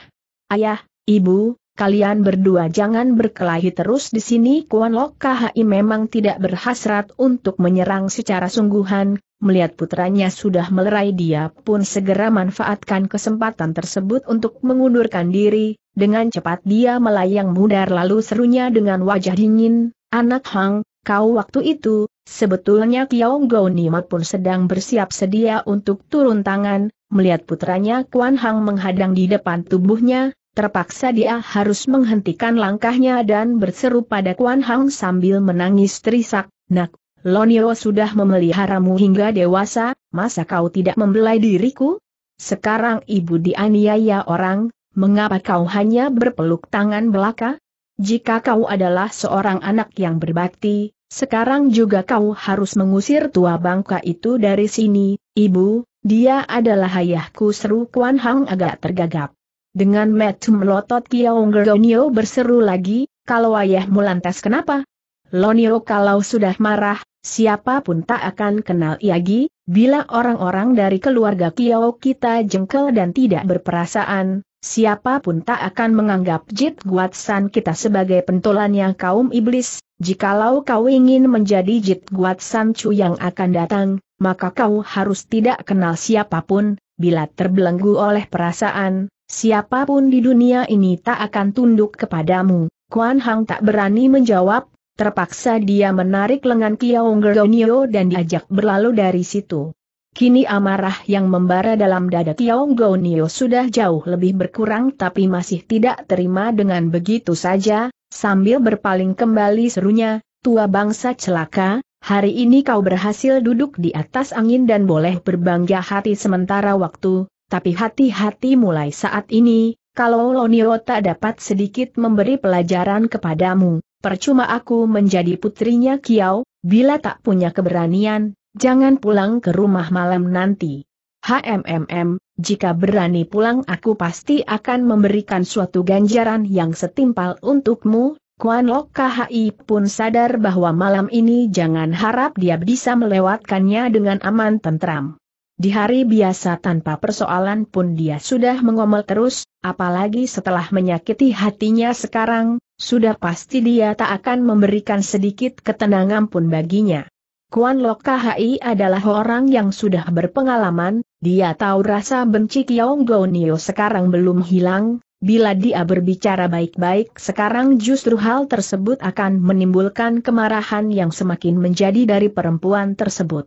Ayah, ibu, Kalian berdua jangan berkelahi terus di sini Kuan Lok KHI memang tidak berhasrat untuk menyerang secara sungguhan, melihat putranya sudah melerai dia pun segera manfaatkan kesempatan tersebut untuk mengundurkan diri, dengan cepat dia melayang mudar lalu serunya dengan wajah dingin, anak Hang, kau waktu itu, Sebetulnya Kiao Gounima pun sedang bersiap sedia untuk turun tangan, melihat putranya Kuan Hang menghadang di depan tubuhnya, terpaksa dia harus menghentikan langkahnya dan berseru pada Kuan Hang sambil menangis terisak, Nak, Lonio sudah memeliharamu hingga dewasa, masa kau tidak membelai diriku? Sekarang ibu dianiaya orang, mengapa kau hanya berpeluk tangan belaka? Jika kau adalah seorang anak yang berbakti, sekarang juga kau harus mengusir tua bangka itu dari sini, ibu, dia adalah ayahku seru Kuan Hang agak tergagap. Dengan metu melotot Kiong Gergonio berseru lagi, kalau ayahmu lantas kenapa? Lonio kalau sudah marah, siapapun tak akan kenal Iagi, bila orang-orang dari keluarga Kiao kita jengkel dan tidak berperasaan, siapapun tak akan menganggap Jit Guatsan kita sebagai pentolan yang kaum iblis, Jikalau kau ingin menjadi Jit Guat San Chu yang akan datang, maka kau harus tidak kenal siapapun, bila terbelenggu oleh perasaan, siapapun di dunia ini tak akan tunduk kepadamu. Kuan Hang tak berani menjawab, terpaksa dia menarik lengan Kiao Ngeronio dan diajak berlalu dari situ. Kini amarah yang membara dalam dada Kiao Nio sudah jauh lebih berkurang tapi masih tidak terima dengan begitu saja, Sambil berpaling kembali serunya, tua bangsa celaka, hari ini kau berhasil duduk di atas angin dan boleh berbangga hati sementara waktu, tapi hati-hati mulai saat ini, kalau Lonio tak dapat sedikit memberi pelajaran kepadamu, percuma aku menjadi putrinya Kiao, bila tak punya keberanian, jangan pulang ke rumah malam nanti. HMMM, jika berani pulang aku pasti akan memberikan suatu ganjaran yang setimpal untukmu, Kuan Lok KHI pun sadar bahwa malam ini jangan harap dia bisa melewatkannya dengan aman tentram. Di hari biasa tanpa persoalan pun dia sudah mengomel terus, apalagi setelah menyakiti hatinya sekarang, sudah pasti dia tak akan memberikan sedikit ketenangan pun baginya. Kuan Lok Khi adalah orang yang sudah berpengalaman, dia tahu rasa benci Kiong Gonio sekarang belum hilang, bila dia berbicara baik-baik sekarang justru hal tersebut akan menimbulkan kemarahan yang semakin menjadi dari perempuan tersebut.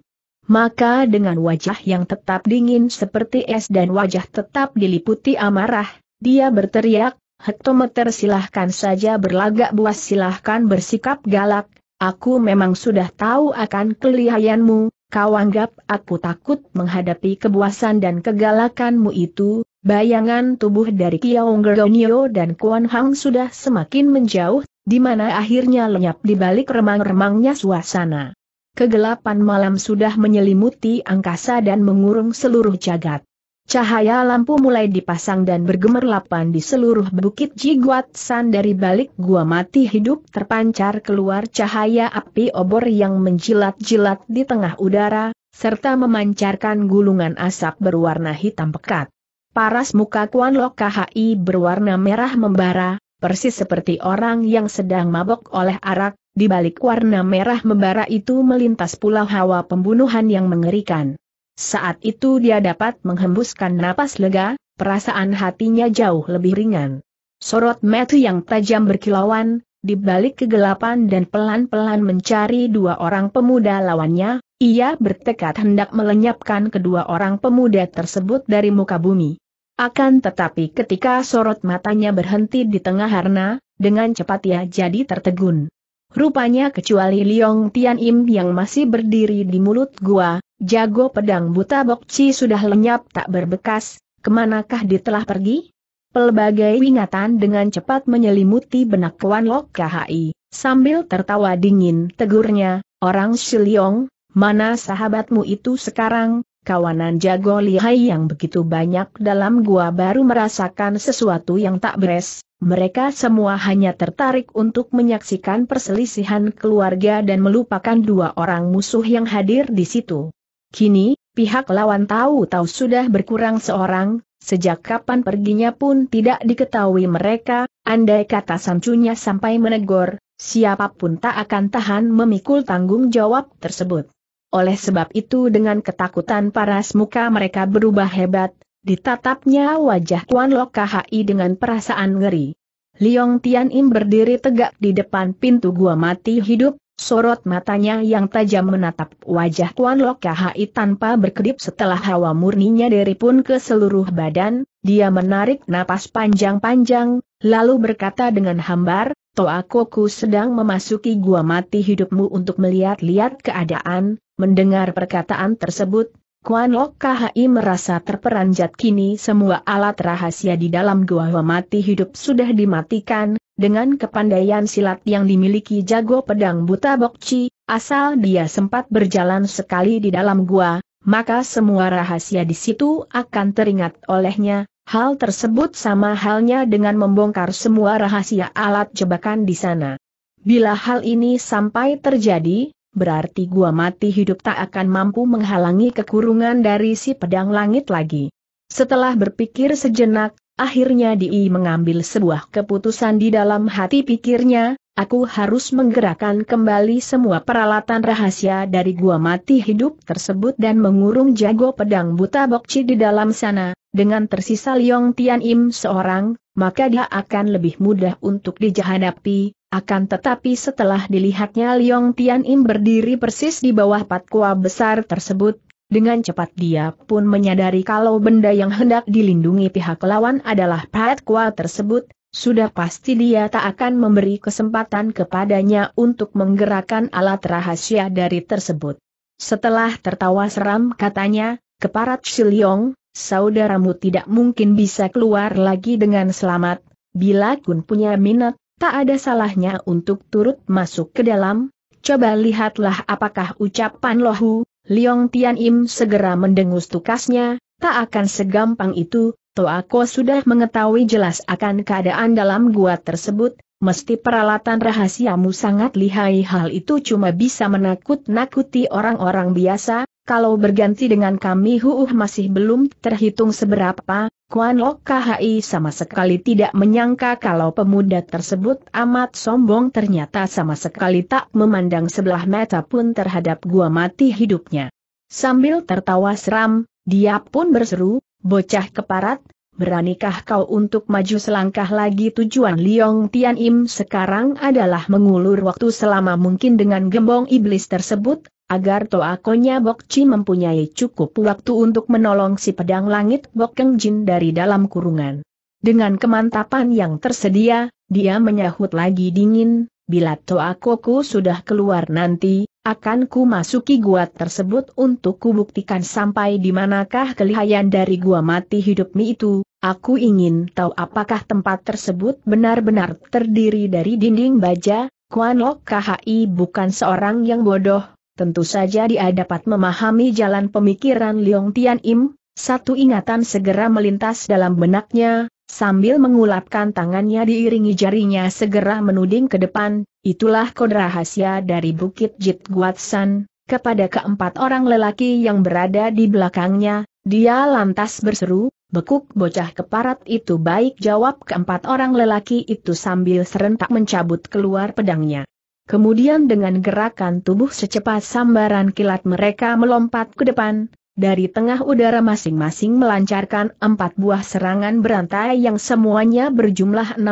Maka dengan wajah yang tetap dingin seperti es dan wajah tetap diliputi amarah, dia berteriak, hektometer silahkan saja berlagak buas silahkan bersikap galak, Aku memang sudah tahu akan kelihayanmu, kau anggap aku takut menghadapi kebuasan dan kegalakanmu itu, bayangan tubuh dari Kiao Ngeronio dan Kuan Hang sudah semakin menjauh, di mana akhirnya lenyap di balik remang-remangnya suasana. Kegelapan malam sudah menyelimuti angkasa dan mengurung seluruh jagat. Cahaya lampu mulai dipasang dan bergemerlapan di seluruh bukit Jiguatsan dari balik gua mati hidup terpancar keluar cahaya api obor yang menjilat-jilat di tengah udara, serta memancarkan gulungan asap berwarna hitam pekat. Paras muka Kuan Lok KHI berwarna merah membara, persis seperti orang yang sedang mabok oleh arak, di balik warna merah membara itu melintas pula hawa pembunuhan yang mengerikan. Saat itu dia dapat menghembuskan napas lega, perasaan hatinya jauh lebih ringan. Sorot mata yang tajam berkilauan, di balik kegelapan dan pelan-pelan mencari dua orang pemuda lawannya, ia bertekad hendak melenyapkan kedua orang pemuda tersebut dari muka bumi. Akan tetapi ketika sorot matanya berhenti di tengah harna, dengan cepat ia jadi tertegun. Rupanya kecuali Liong Tian Im yang masih berdiri di mulut gua, jago pedang buta Bokci sudah lenyap tak berbekas, kemanakah dia telah pergi? Pelbagai ingatan dengan cepat menyelimuti benak Kuan Lok KHI, sambil tertawa dingin tegurnya, orang Liong, mana sahabatmu itu sekarang, kawanan jago lihai yang begitu banyak dalam gua baru merasakan sesuatu yang tak beres, mereka semua hanya tertarik untuk menyaksikan perselisihan keluarga dan melupakan dua orang musuh yang hadir di situ. Kini, pihak lawan tahu-tahu sudah berkurang seorang, sejak kapan perginya pun tidak diketahui mereka, andai kata samcunya sampai menegur, siapapun tak akan tahan memikul tanggung jawab tersebut. Oleh sebab itu dengan ketakutan paras muka mereka berubah hebat, Ditatapnya wajah Tuan Lokahi dengan perasaan ngeri. Liong Tian Im berdiri tegak di depan pintu gua mati hidup, sorot matanya yang tajam menatap wajah Tuan Lokahi tanpa berkedip setelah hawa murninya dari pun ke seluruh badan, dia menarik napas panjang-panjang, lalu berkata dengan hambar, Toa Koku sedang memasuki gua mati hidupmu untuk melihat-lihat keadaan, mendengar perkataan tersebut, Kuan Lok KHI merasa terperanjat kini semua alat rahasia di dalam gua mati hidup sudah dimatikan, dengan kepandaian silat yang dimiliki jago pedang buta Bokci, asal dia sempat berjalan sekali di dalam gua, maka semua rahasia di situ akan teringat olehnya, hal tersebut sama halnya dengan membongkar semua rahasia alat jebakan di sana. Bila hal ini sampai terjadi, berarti gua mati hidup tak akan mampu menghalangi kekurungan dari si pedang langit lagi. Setelah berpikir sejenak, akhirnya Dii mengambil sebuah keputusan di dalam hati pikirnya, aku harus menggerakkan kembali semua peralatan rahasia dari gua mati hidup tersebut dan mengurung jago pedang buta bokci di dalam sana, dengan tersisa Liong Tian Im seorang, maka dia akan lebih mudah untuk dihadapi, akan tetapi setelah dilihatnya Liong Tian Im berdiri persis di bawah patkua besar tersebut, dengan cepat dia pun menyadari kalau benda yang hendak dilindungi pihak lawan adalah patkua tersebut, sudah pasti dia tak akan memberi kesempatan kepadanya untuk menggerakkan alat rahasia dari tersebut. Setelah tertawa seram katanya, keparat Liong, saudaramu tidak mungkin bisa keluar lagi dengan selamat, bila kun punya minat tak ada salahnya untuk turut masuk ke dalam, coba lihatlah apakah ucapan lohu, Liong Tian Im segera mendengus tukasnya, tak akan segampang itu, Toako sudah mengetahui jelas akan keadaan dalam gua tersebut, mesti peralatan rahasiamu sangat lihai hal itu cuma bisa menakut-nakuti orang-orang biasa, kalau berganti dengan kami huuh masih belum terhitung seberapa, Kuan Lok KHI sama sekali tidak menyangka kalau pemuda tersebut amat sombong ternyata sama sekali tak memandang sebelah mata pun terhadap gua mati hidupnya. Sambil tertawa seram, dia pun berseru, bocah keparat, beranikah kau untuk maju selangkah lagi tujuan Liong Tian Im sekarang adalah mengulur waktu selama mungkin dengan gembong iblis tersebut, agar Toakonya Bokci mempunyai cukup waktu untuk menolong si pedang langit Bokeng Jin dari dalam kurungan. Dengan kemantapan yang tersedia, dia menyahut lagi dingin, bila Toakoku sudah keluar nanti, akan ku masuki gua tersebut untuk kubuktikan sampai di manakah kelihayan dari gua mati hidupmi itu, aku ingin tahu apakah tempat tersebut benar-benar terdiri dari dinding baja, Kuan Lok KHI bukan seorang yang bodoh, Tentu saja dia dapat memahami jalan pemikiran Liong Tian Im, satu ingatan segera melintas dalam benaknya, sambil mengulapkan tangannya diiringi jarinya segera menuding ke depan, itulah kode rahasia dari Bukit Jit Guatsan, kepada keempat orang lelaki yang berada di belakangnya, dia lantas berseru, bekuk bocah keparat itu baik jawab keempat orang lelaki itu sambil serentak mencabut keluar pedangnya. Kemudian dengan gerakan tubuh secepat sambaran kilat mereka melompat ke depan, dari tengah udara masing-masing melancarkan empat buah serangan berantai yang semuanya berjumlah 16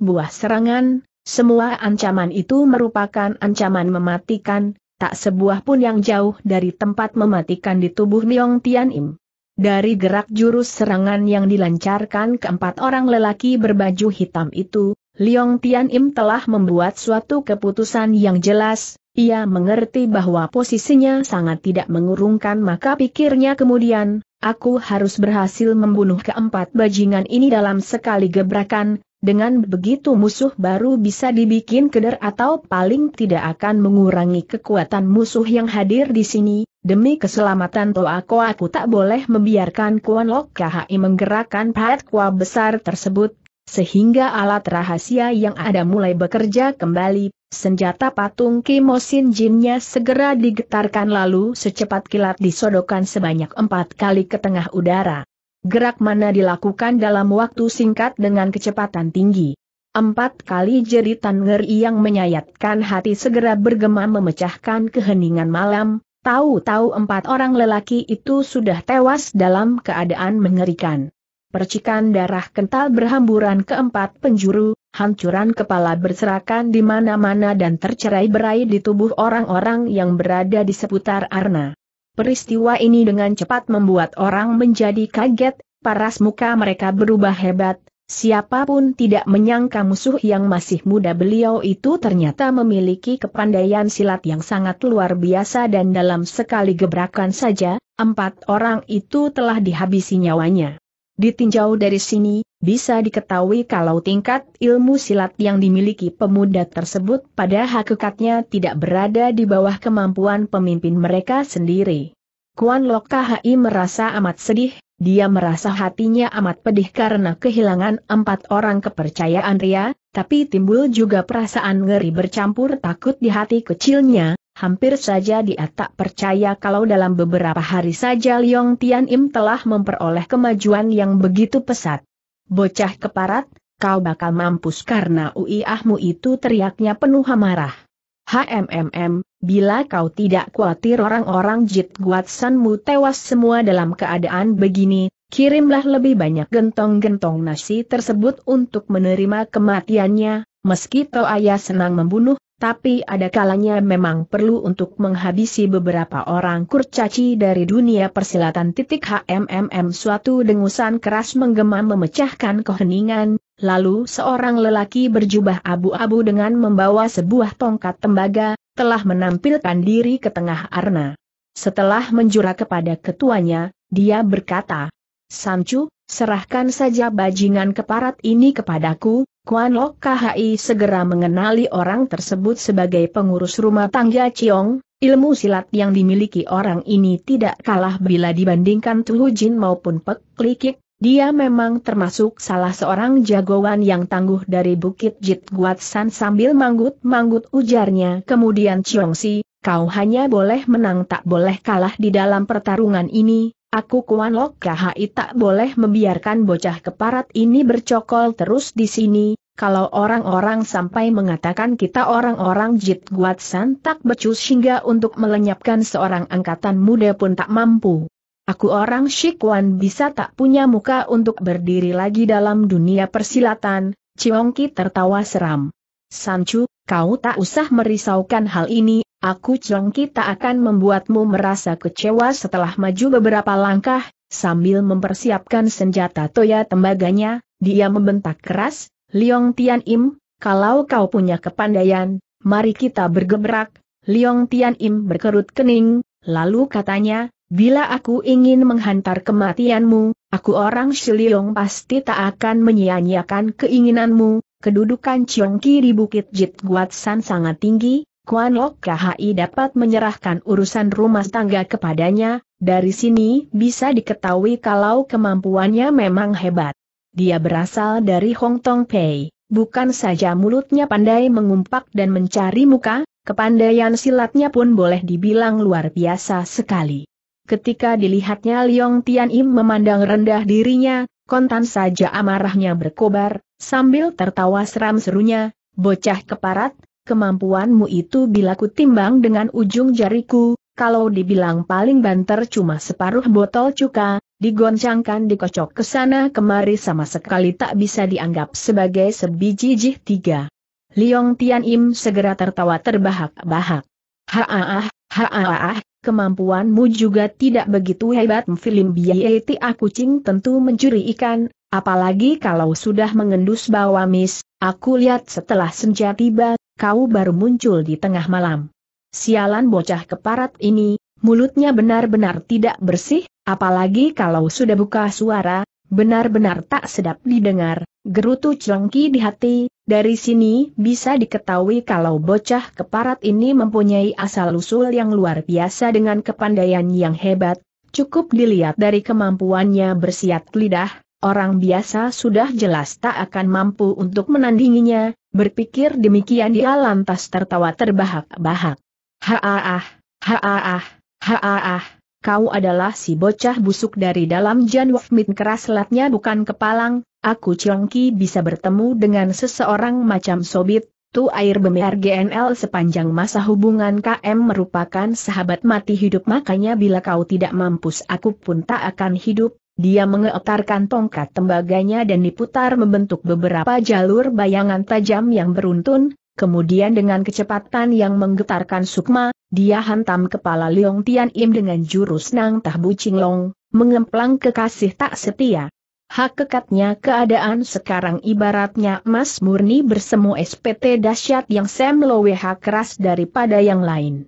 buah serangan, semua ancaman itu merupakan ancaman mematikan, tak sebuah pun yang jauh dari tempat mematikan di tubuh Niong Tian Im. Dari gerak jurus serangan yang dilancarkan keempat orang lelaki berbaju hitam itu, Liong Tian Im telah membuat suatu keputusan yang jelas, ia mengerti bahwa posisinya sangat tidak mengurungkan maka pikirnya kemudian, aku harus berhasil membunuh keempat bajingan ini dalam sekali gebrakan, dengan begitu musuh baru bisa dibikin keder atau paling tidak akan mengurangi kekuatan musuh yang hadir di sini, demi keselamatan Toako aku tak boleh membiarkan Kuan Lok KHI menggerakkan Pat Kua besar tersebut, sehingga alat rahasia yang ada mulai bekerja kembali, senjata patung Kimosin Jinnya segera digetarkan lalu secepat kilat disodokan sebanyak empat kali ke tengah udara. Gerak mana dilakukan dalam waktu singkat dengan kecepatan tinggi. Empat kali jeritan ngeri yang menyayatkan hati segera bergema memecahkan keheningan malam, tahu-tahu empat orang lelaki itu sudah tewas dalam keadaan mengerikan percikan darah kental berhamburan ke empat penjuru, hancuran kepala berserakan di mana-mana dan tercerai-berai di tubuh orang-orang yang berada di seputar Arna. Peristiwa ini dengan cepat membuat orang menjadi kaget, paras muka mereka berubah hebat, Siapapun tidak menyangka musuh yang masih muda beliau itu ternyata memiliki kepandaian silat yang sangat luar biasa dan dalam sekali gebrakan saja, empat orang itu telah dihabisi nyawanya. Ditinjau dari sini, bisa diketahui kalau tingkat ilmu silat yang dimiliki pemuda tersebut pada hakikatnya tidak berada di bawah kemampuan pemimpin mereka sendiri. Kuan Lok Khai merasa amat sedih, dia merasa hatinya amat pedih karena kehilangan empat orang kepercayaan Ria, tapi timbul juga perasaan ngeri bercampur takut di hati kecilnya, Hampir saja dia tak percaya kalau dalam beberapa hari saja Liong Tian Im telah memperoleh kemajuan yang begitu pesat. Bocah keparat, kau bakal mampus karena UI ahmu itu teriaknya penuh amarah. HMMM, bila kau tidak khawatir orang-orang Jit Guatsanmu tewas semua dalam keadaan begini, kirimlah lebih banyak gentong-gentong nasi tersebut untuk menerima kematiannya, meski Toaya senang membunuh tapi ada kalanya memang perlu untuk menghabisi beberapa orang kurcaci dari dunia persilatan titik HMMM suatu dengusan keras menggema memecahkan keheningan, lalu seorang lelaki berjubah abu-abu dengan membawa sebuah tongkat tembaga, telah menampilkan diri ke tengah arna. Setelah menjura kepada ketuanya, dia berkata, Sancu, Serahkan saja bajingan keparat ini kepadaku, Kuan Lok KHI segera mengenali orang tersebut sebagai pengurus rumah tangga Ciong, ilmu silat yang dimiliki orang ini tidak kalah bila dibandingkan Tu Jin maupun Pek Klikik, dia memang termasuk salah seorang jagoan yang tangguh dari Bukit Jit Guat San sambil manggut-manggut ujarnya kemudian Ciong Si, kau hanya boleh menang tak boleh kalah di dalam pertarungan ini, Aku Kuan Lok KHI tak boleh membiarkan bocah keparat ini bercokol terus di sini, kalau orang-orang sampai mengatakan kita orang-orang Jit Guat San tak becus hingga untuk melenyapkan seorang angkatan muda pun tak mampu. Aku orang Shikwan bisa tak punya muka untuk berdiri lagi dalam dunia persilatan, Ciongki tertawa seram. Sancu, Kau tak usah merisaukan hal ini, aku jongki kita akan membuatmu merasa kecewa setelah maju beberapa langkah, sambil mempersiapkan senjata toya tembaganya, dia membentak keras, Liong Tian Im, kalau kau punya kepandaian, mari kita bergebrak, Liong Tian Im berkerut kening, lalu katanya, bila aku ingin menghantar kematianmu, aku orang Shiliong pasti tak akan menyia-nyiakan keinginanmu, Kedudukan Chongqi di Bukit Jit San sangat tinggi, Kuan Lok KHI dapat menyerahkan urusan rumah tangga kepadanya, dari sini bisa diketahui kalau kemampuannya memang hebat. Dia berasal dari Hong Tong Pei, bukan saja mulutnya pandai mengumpak dan mencari muka, kepandaian silatnya pun boleh dibilang luar biasa sekali. Ketika dilihatnya Liong Tian Im memandang rendah dirinya, kontan saja amarahnya berkobar, Sambil tertawa seram serunya, bocah keparat, kemampuanmu itu bila kutimbang dengan ujung jariku, kalau dibilang paling banter cuma separuh botol cuka, digoncangkan dikocok ke sana kemari sama sekali tak bisa dianggap sebagai sebiji jih tiga. Liong Tian Im segera tertawa terbahak-bahak. Haaah, haaah, kemampuanmu juga tidak begitu hebat film biayeti kucing tentu mencuri ikan, apalagi kalau sudah mengendus bawa mis, aku lihat setelah senja tiba, kau baru muncul di tengah malam. Sialan bocah keparat ini, mulutnya benar-benar tidak bersih, apalagi kalau sudah buka suara, benar-benar tak sedap didengar, gerutu celengki di hati, dari sini bisa diketahui kalau bocah keparat ini mempunyai asal-usul yang luar biasa dengan kepandaian yang hebat, cukup dilihat dari kemampuannya bersiat lidah, orang biasa sudah jelas tak akan mampu untuk menandinginya, berpikir demikian dia lantas tertawa terbahak-bahak. Haaah, haaah, haaah, kau adalah si bocah busuk dari dalam Jan Wafmin keras latnya bukan kepalang, aku Chiongki bisa bertemu dengan seseorang macam Sobit, Tu Air Bemer GNL sepanjang masa hubungan KM merupakan sahabat mati hidup makanya bila kau tidak mampus aku pun tak akan hidup, dia mengeotarkan tongkat tembaganya dan diputar membentuk beberapa jalur bayangan tajam yang beruntun, kemudian dengan kecepatan yang menggetarkan sukma, dia hantam kepala Leong Tian Im dengan jurus Nang Tah Bu Ching Long, mengemplang kekasih tak setia. Hak kekatnya keadaan sekarang ibaratnya emas murni bersemu SPT dahsyat yang Sam hak keras daripada yang lain.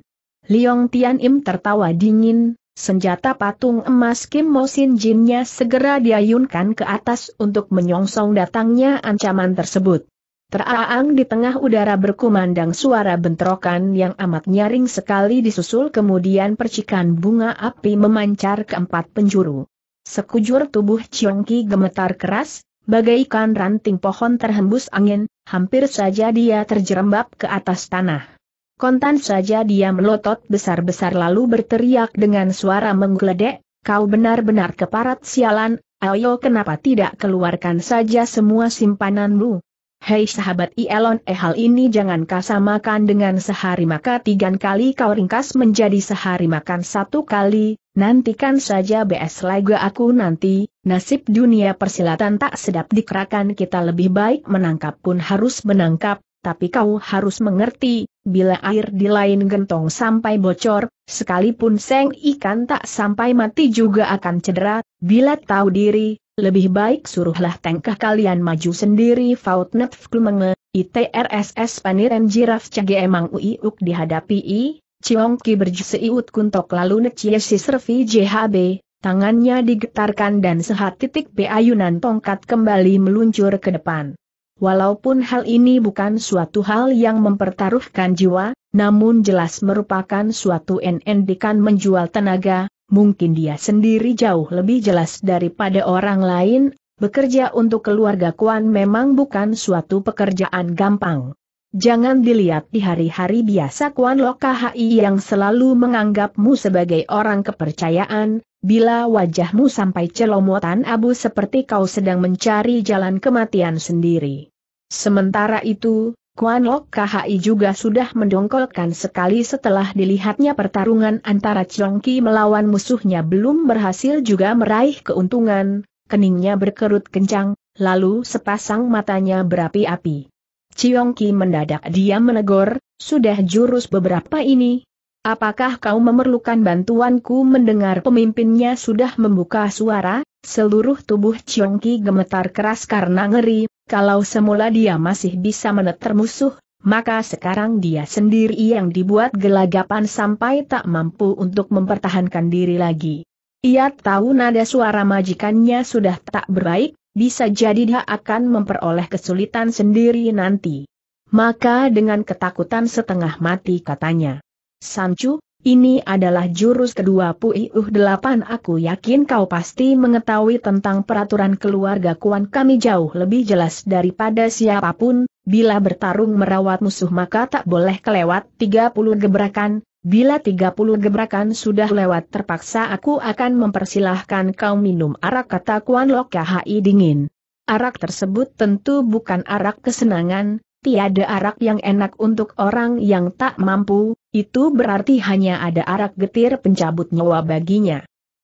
Liong Tian Im tertawa dingin, senjata patung emas Kim Mo Sin Jinnya segera diayunkan ke atas untuk menyongsong datangnya ancaman tersebut. Teraang di tengah udara berkumandang suara bentrokan yang amat nyaring sekali disusul kemudian percikan bunga api memancar ke empat penjuru. Sekujur tubuh Chiongki gemetar keras, bagaikan ranting pohon terhembus angin, hampir saja dia terjerembab ke atas tanah. Kontan saja dia melotot besar-besar lalu berteriak dengan suara menggeledek, kau benar-benar keparat sialan, ayo kenapa tidak keluarkan saja semua simpananmu. Hei sahabat Elon eh hal ini jangan kasamakan dengan sehari maka tiga kali kau ringkas menjadi sehari makan satu kali, nantikan saja BS lega aku nanti, nasib dunia persilatan tak sedap dikerahkan kita lebih baik menangkap pun harus menangkap, tapi kau harus mengerti, bila air di lain gentong sampai bocor, sekalipun seng ikan tak sampai mati juga akan cedera, bila tahu diri, lebih baik suruhlah tengkah kalian maju sendiri Fautnet Klumenge, ITRSS Paniren Jiraf Cage Emang UI Uiuk dihadapi I, Ciong Ki kuntok lalu necie si JHB, tangannya digetarkan dan sehat titik beayunan tongkat kembali meluncur ke depan. Walaupun hal ini bukan suatu hal yang mempertaruhkan jiwa, namun jelas merupakan suatu NND kan menjual tenaga, mungkin dia sendiri jauh lebih jelas daripada orang lain, bekerja untuk keluarga Kuan memang bukan suatu pekerjaan gampang. Jangan dilihat di hari-hari biasa Kuan Lokahai yang selalu menganggapmu sebagai orang kepercayaan, bila wajahmu sampai celomotan abu seperti kau sedang mencari jalan kematian sendiri. Sementara itu, Kuan Lok KHI juga sudah mendongkolkan sekali setelah dilihatnya pertarungan antara Ki melawan musuhnya belum berhasil juga meraih keuntungan, keningnya berkerut kencang, lalu sepasang matanya berapi-api. Ki mendadak dia menegur, sudah jurus beberapa ini, Apakah kau memerlukan bantuanku mendengar pemimpinnya sudah membuka suara, seluruh tubuh Chiongki gemetar keras karena ngeri, kalau semula dia masih bisa meneter musuh, maka sekarang dia sendiri yang dibuat gelagapan sampai tak mampu untuk mempertahankan diri lagi. Ia tahu nada suara majikannya sudah tak berbaik, bisa jadi dia akan memperoleh kesulitan sendiri nanti. Maka dengan ketakutan setengah mati katanya. Sancu, ini adalah jurus kedua Puiuh delapan. Aku yakin kau pasti mengetahui tentang peraturan keluarga Kuan kami jauh lebih jelas daripada siapapun, bila bertarung merawat musuh maka tak boleh kelewat 30 gebrakan, bila 30 gebrakan sudah lewat terpaksa aku akan mempersilahkan kau minum arak kata Kuan Lok Kahai dingin. Arak tersebut tentu bukan arak kesenangan, tiada arak yang enak untuk orang yang tak mampu, itu berarti hanya ada arak getir pencabut nyawa baginya.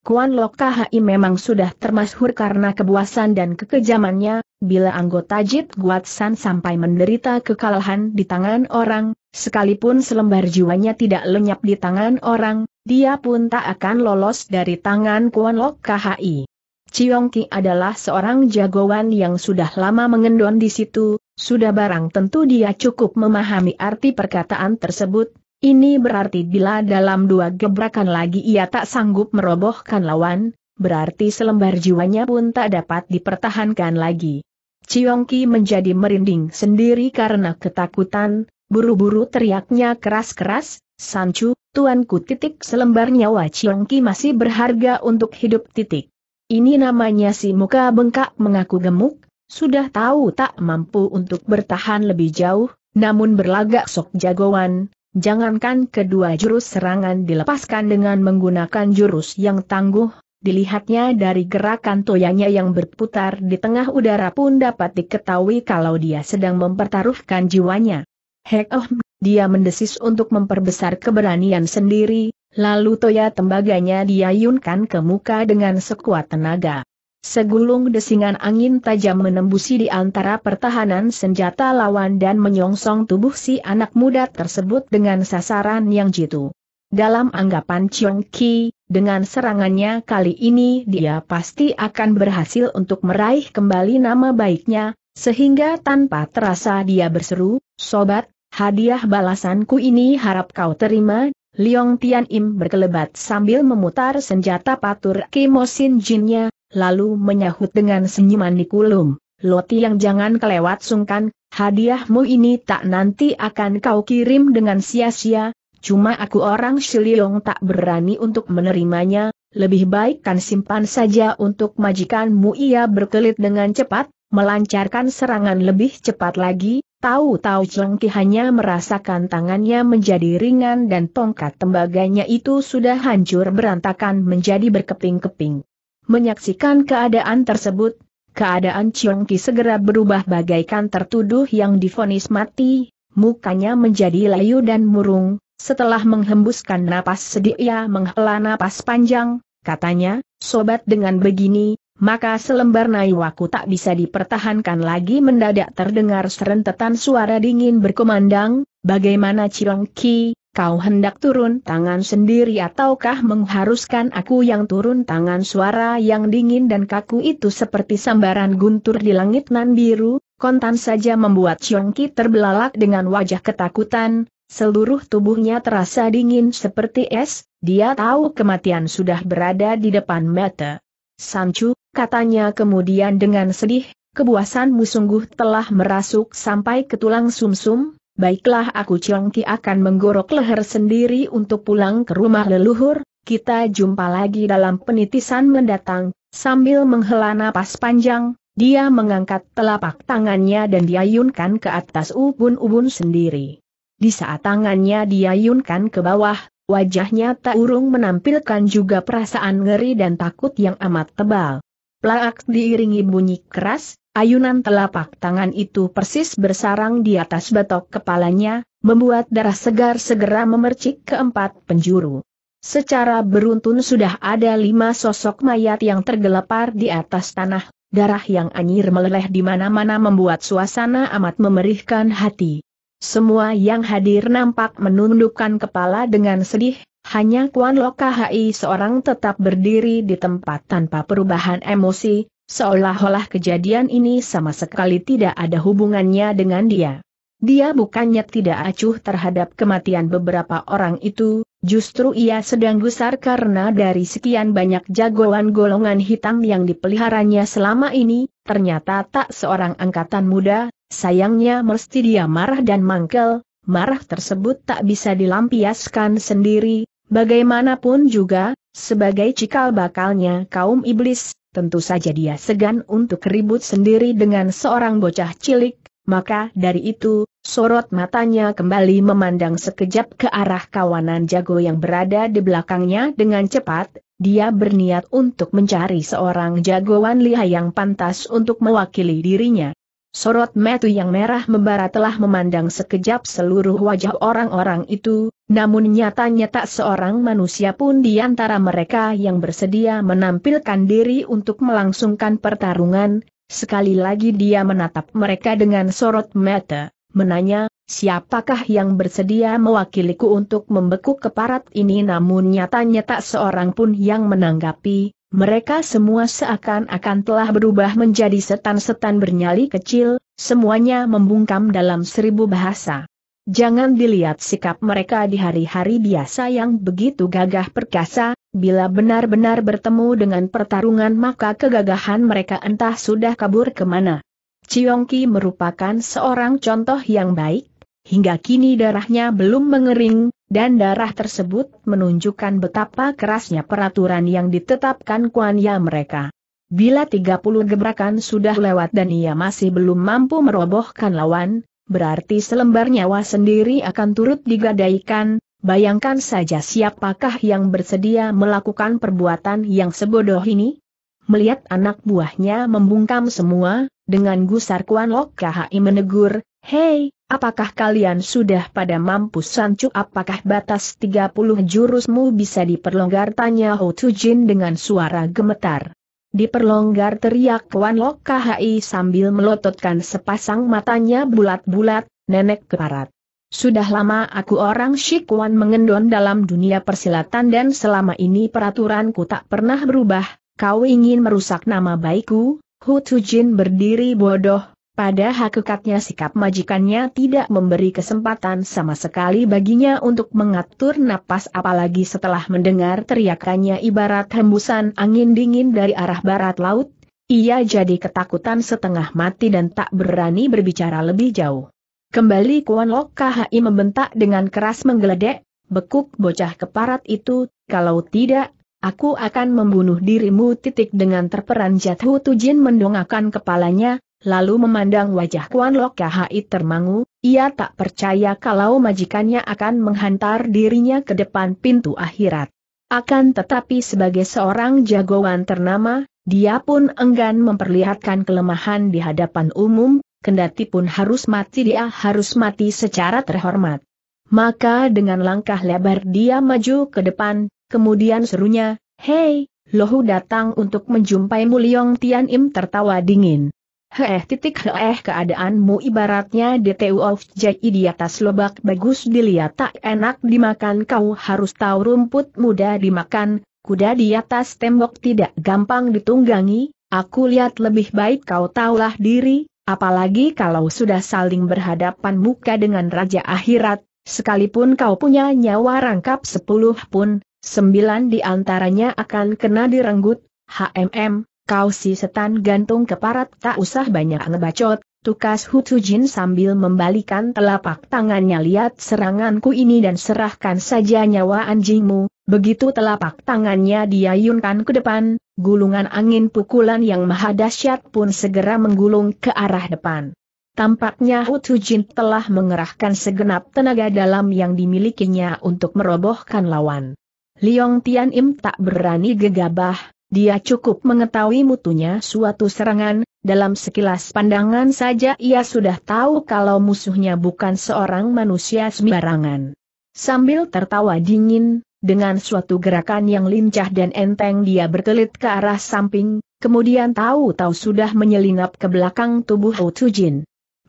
Kuan Lok Khi memang sudah termasyhur karena kebuasan dan kekejamannya, bila anggota Jit Guatsan sampai menderita kekalahan di tangan orang, sekalipun selembar jiwanya tidak lenyap di tangan orang, dia pun tak akan lolos dari tangan Kuan Lok Khi. Chiong Ki adalah seorang jagoan yang sudah lama mengendon di situ, sudah barang tentu dia cukup memahami arti perkataan tersebut, ini berarti bila dalam dua gebrakan lagi ia tak sanggup merobohkan lawan, berarti selembar jiwanya pun tak dapat dipertahankan lagi. Ciongki menjadi merinding sendiri karena ketakutan, buru-buru teriaknya keras-keras, Sancu, tuanku titik selembar nyawa Ciongki masih berharga untuk hidup titik. Ini namanya si muka bengkak mengaku gemuk, sudah tahu tak mampu untuk bertahan lebih jauh, namun berlagak sok jagoan, jangankan kedua jurus serangan dilepaskan dengan menggunakan jurus yang tangguh, dilihatnya dari gerakan toyanya yang berputar di tengah udara pun dapat diketahui kalau dia sedang mempertaruhkan jiwanya. Hek oh, dia mendesis untuk memperbesar keberanian sendiri, lalu toya tembaganya diayunkan ke muka dengan sekuat tenaga. Segulung desingan angin tajam menembusi di antara pertahanan senjata lawan dan menyongsong tubuh si anak muda tersebut dengan sasaran yang jitu. Dalam anggapan Chong Ki, dengan serangannya kali ini dia pasti akan berhasil untuk meraih kembali nama baiknya, sehingga tanpa terasa dia berseru, Sobat, hadiah balasanku ini harap kau terima, Liong Tian Im berkelebat sambil memutar senjata patur Kimosin Jinnya, lalu menyahut dengan senyuman Nikulum, Loti yang jangan kelewat sungkan, hadiahmu ini tak nanti akan kau kirim dengan sia-sia, cuma aku orang Shiliong tak berani untuk menerimanya, lebih baik kan simpan saja untuk majikanmu ia berkelit dengan cepat, melancarkan serangan lebih cepat lagi, tahu-tahu Cengki hanya merasakan tangannya menjadi ringan dan tongkat tembaganya itu sudah hancur berantakan menjadi berkeping-keping. Menyaksikan keadaan tersebut, keadaan Chiong Ki segera berubah bagaikan tertuduh yang difonis mati, mukanya menjadi layu dan murung, setelah menghembuskan napas sedih ia menghela napas panjang, katanya, sobat dengan begini, maka selembar naiwaku tak bisa dipertahankan lagi mendadak terdengar serentetan suara dingin berkumandang, bagaimana Chiong Ki, Kau hendak turun tangan sendiri ataukah mengharuskan aku yang turun tangan suara yang dingin dan kaku itu seperti sambaran guntur di langit nan biru, kontan saja membuat Chiongki terbelalak dengan wajah ketakutan, seluruh tubuhnya terasa dingin seperti es, dia tahu kematian sudah berada di depan mata. Sanchu, katanya kemudian dengan sedih, kebuasanmu sungguh telah merasuk sampai ke tulang sumsum, -sum, baiklah aku Chongki akan menggorok leher sendiri untuk pulang ke rumah leluhur, kita jumpa lagi dalam penitisan mendatang, sambil menghela napas panjang, dia mengangkat telapak tangannya dan diayunkan ke atas ubun-ubun sendiri. Di saat tangannya diayunkan ke bawah, wajahnya tak urung menampilkan juga perasaan ngeri dan takut yang amat tebal. Plaak diiringi bunyi keras, Ayunan telapak tangan itu persis bersarang di atas batok kepalanya, membuat darah segar segera memercik keempat penjuru. Secara beruntun sudah ada lima sosok mayat yang tergelepar di atas tanah, darah yang anjir meleleh di mana-mana membuat suasana amat memerihkan hati. Semua yang hadir nampak menundukkan kepala dengan sedih, hanya Kuan Lokahai seorang tetap berdiri di tempat tanpa perubahan emosi, Seolah-olah kejadian ini sama sekali tidak ada hubungannya dengan dia. Dia bukannya tidak acuh terhadap kematian beberapa orang itu, justru ia sedang gusar karena dari sekian banyak jagoan golongan hitam yang dipeliharanya selama ini, ternyata tak seorang angkatan muda, sayangnya mesti dia marah dan mangkel, marah tersebut tak bisa dilampiaskan sendiri, bagaimanapun juga, sebagai cikal bakalnya kaum iblis, tentu saja dia segan untuk ribut sendiri dengan seorang bocah cilik, maka dari itu, sorot matanya kembali memandang sekejap ke arah kawanan jago yang berada di belakangnya dengan cepat, dia berniat untuk mencari seorang jagoan lihai yang pantas untuk mewakili dirinya. Sorot metu yang merah membara telah memandang sekejap seluruh wajah orang-orang itu, namun nyatanya tak seorang manusia pun di antara mereka yang bersedia menampilkan diri untuk melangsungkan pertarungan, sekali lagi dia menatap mereka dengan sorot mata, menanya, siapakah yang bersedia mewakiliku untuk membeku keparat ini namun nyatanya tak seorang pun yang menanggapi, mereka semua seakan-akan telah berubah menjadi setan-setan bernyali kecil, semuanya membungkam dalam seribu bahasa. Jangan dilihat sikap mereka di hari-hari biasa yang begitu gagah perkasa, bila benar-benar bertemu dengan pertarungan maka kegagahan mereka entah sudah kabur kemana. Ciongki merupakan seorang contoh yang baik, hingga kini darahnya belum mengering, dan darah tersebut menunjukkan betapa kerasnya peraturan yang ditetapkan Kuan Ya mereka. Bila 30 gebrakan sudah lewat dan ia masih belum mampu merobohkan lawan, berarti selembar nyawa sendiri akan turut digadaikan, bayangkan saja siapakah yang bersedia melakukan perbuatan yang sebodoh ini? Melihat anak buahnya membungkam semua, dengan gusar Kuan Lok Khai menegur, Hei, Apakah kalian sudah pada mampu sancu apakah batas 30 jurusmu bisa diperlonggar tanya Ho Jin dengan suara gemetar. Diperlonggar teriak Wan Lok KHI sambil melototkan sepasang matanya bulat-bulat, nenek keparat. Sudah lama aku orang Shikuan mengendon dalam dunia persilatan dan selama ini peraturanku tak pernah berubah, kau ingin merusak nama baikku? Hu Jin berdiri bodoh, pada hakikatnya sikap majikannya tidak memberi kesempatan sama sekali baginya untuk mengatur napas apalagi setelah mendengar teriakannya ibarat hembusan angin dingin dari arah barat laut, ia jadi ketakutan setengah mati dan tak berani berbicara lebih jauh. Kembali Kuan Lok KHI membentak dengan keras menggeledek, bekuk bocah keparat itu, kalau tidak, aku akan membunuh dirimu titik dengan terperanjat Hu Tujin mendongakkan kepalanya, lalu memandang wajah Kuan Lok Kahai termangu, ia tak percaya kalau majikannya akan menghantar dirinya ke depan pintu akhirat. Akan tetapi sebagai seorang jagoan ternama, dia pun enggan memperlihatkan kelemahan di hadapan umum, kendati pun harus mati dia harus mati secara terhormat. Maka dengan langkah lebar dia maju ke depan, kemudian serunya, Hei, Lohu datang untuk menjumpai Mulyong Tian Im tertawa dingin. Heh titik heh keadaanmu ibaratnya DTU of jai di atas lobak bagus dilihat tak enak dimakan kau harus tahu rumput mudah dimakan, kuda di atas tembok tidak gampang ditunggangi, aku lihat lebih baik kau taulah diri, apalagi kalau sudah saling berhadapan muka dengan Raja Akhirat, sekalipun kau punya nyawa rangkap sepuluh pun, sembilan di antaranya akan kena direnggut, HMM, kau si setan gantung keparat tak usah banyak ngebacot, tukas Jin sambil membalikan telapak tangannya lihat seranganku ini dan serahkan saja nyawa anjingmu, begitu telapak tangannya diayunkan ke depan, gulungan angin pukulan yang maha dahsyat pun segera menggulung ke arah depan. Tampaknya Jin telah mengerahkan segenap tenaga dalam yang dimilikinya untuk merobohkan lawan. Liong Tian Im tak berani gegabah, dia cukup mengetahui mutunya suatu serangan, dalam sekilas pandangan saja ia sudah tahu kalau musuhnya bukan seorang manusia sembarangan. Sambil tertawa dingin, dengan suatu gerakan yang lincah dan enteng dia berkelit ke arah samping, kemudian tahu-tahu sudah menyelinap ke belakang tubuh Ho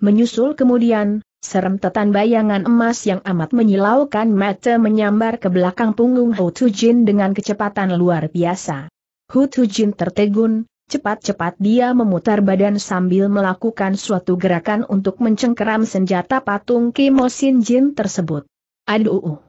Menyusul kemudian, serem tetan bayangan emas yang amat menyilaukan mata menyambar ke belakang punggung Ho dengan kecepatan luar biasa. Hu Jin tertegun, cepat-cepat dia memutar badan sambil melakukan suatu gerakan untuk mencengkeram senjata patung Kimo Sin Jin tersebut. Aduh!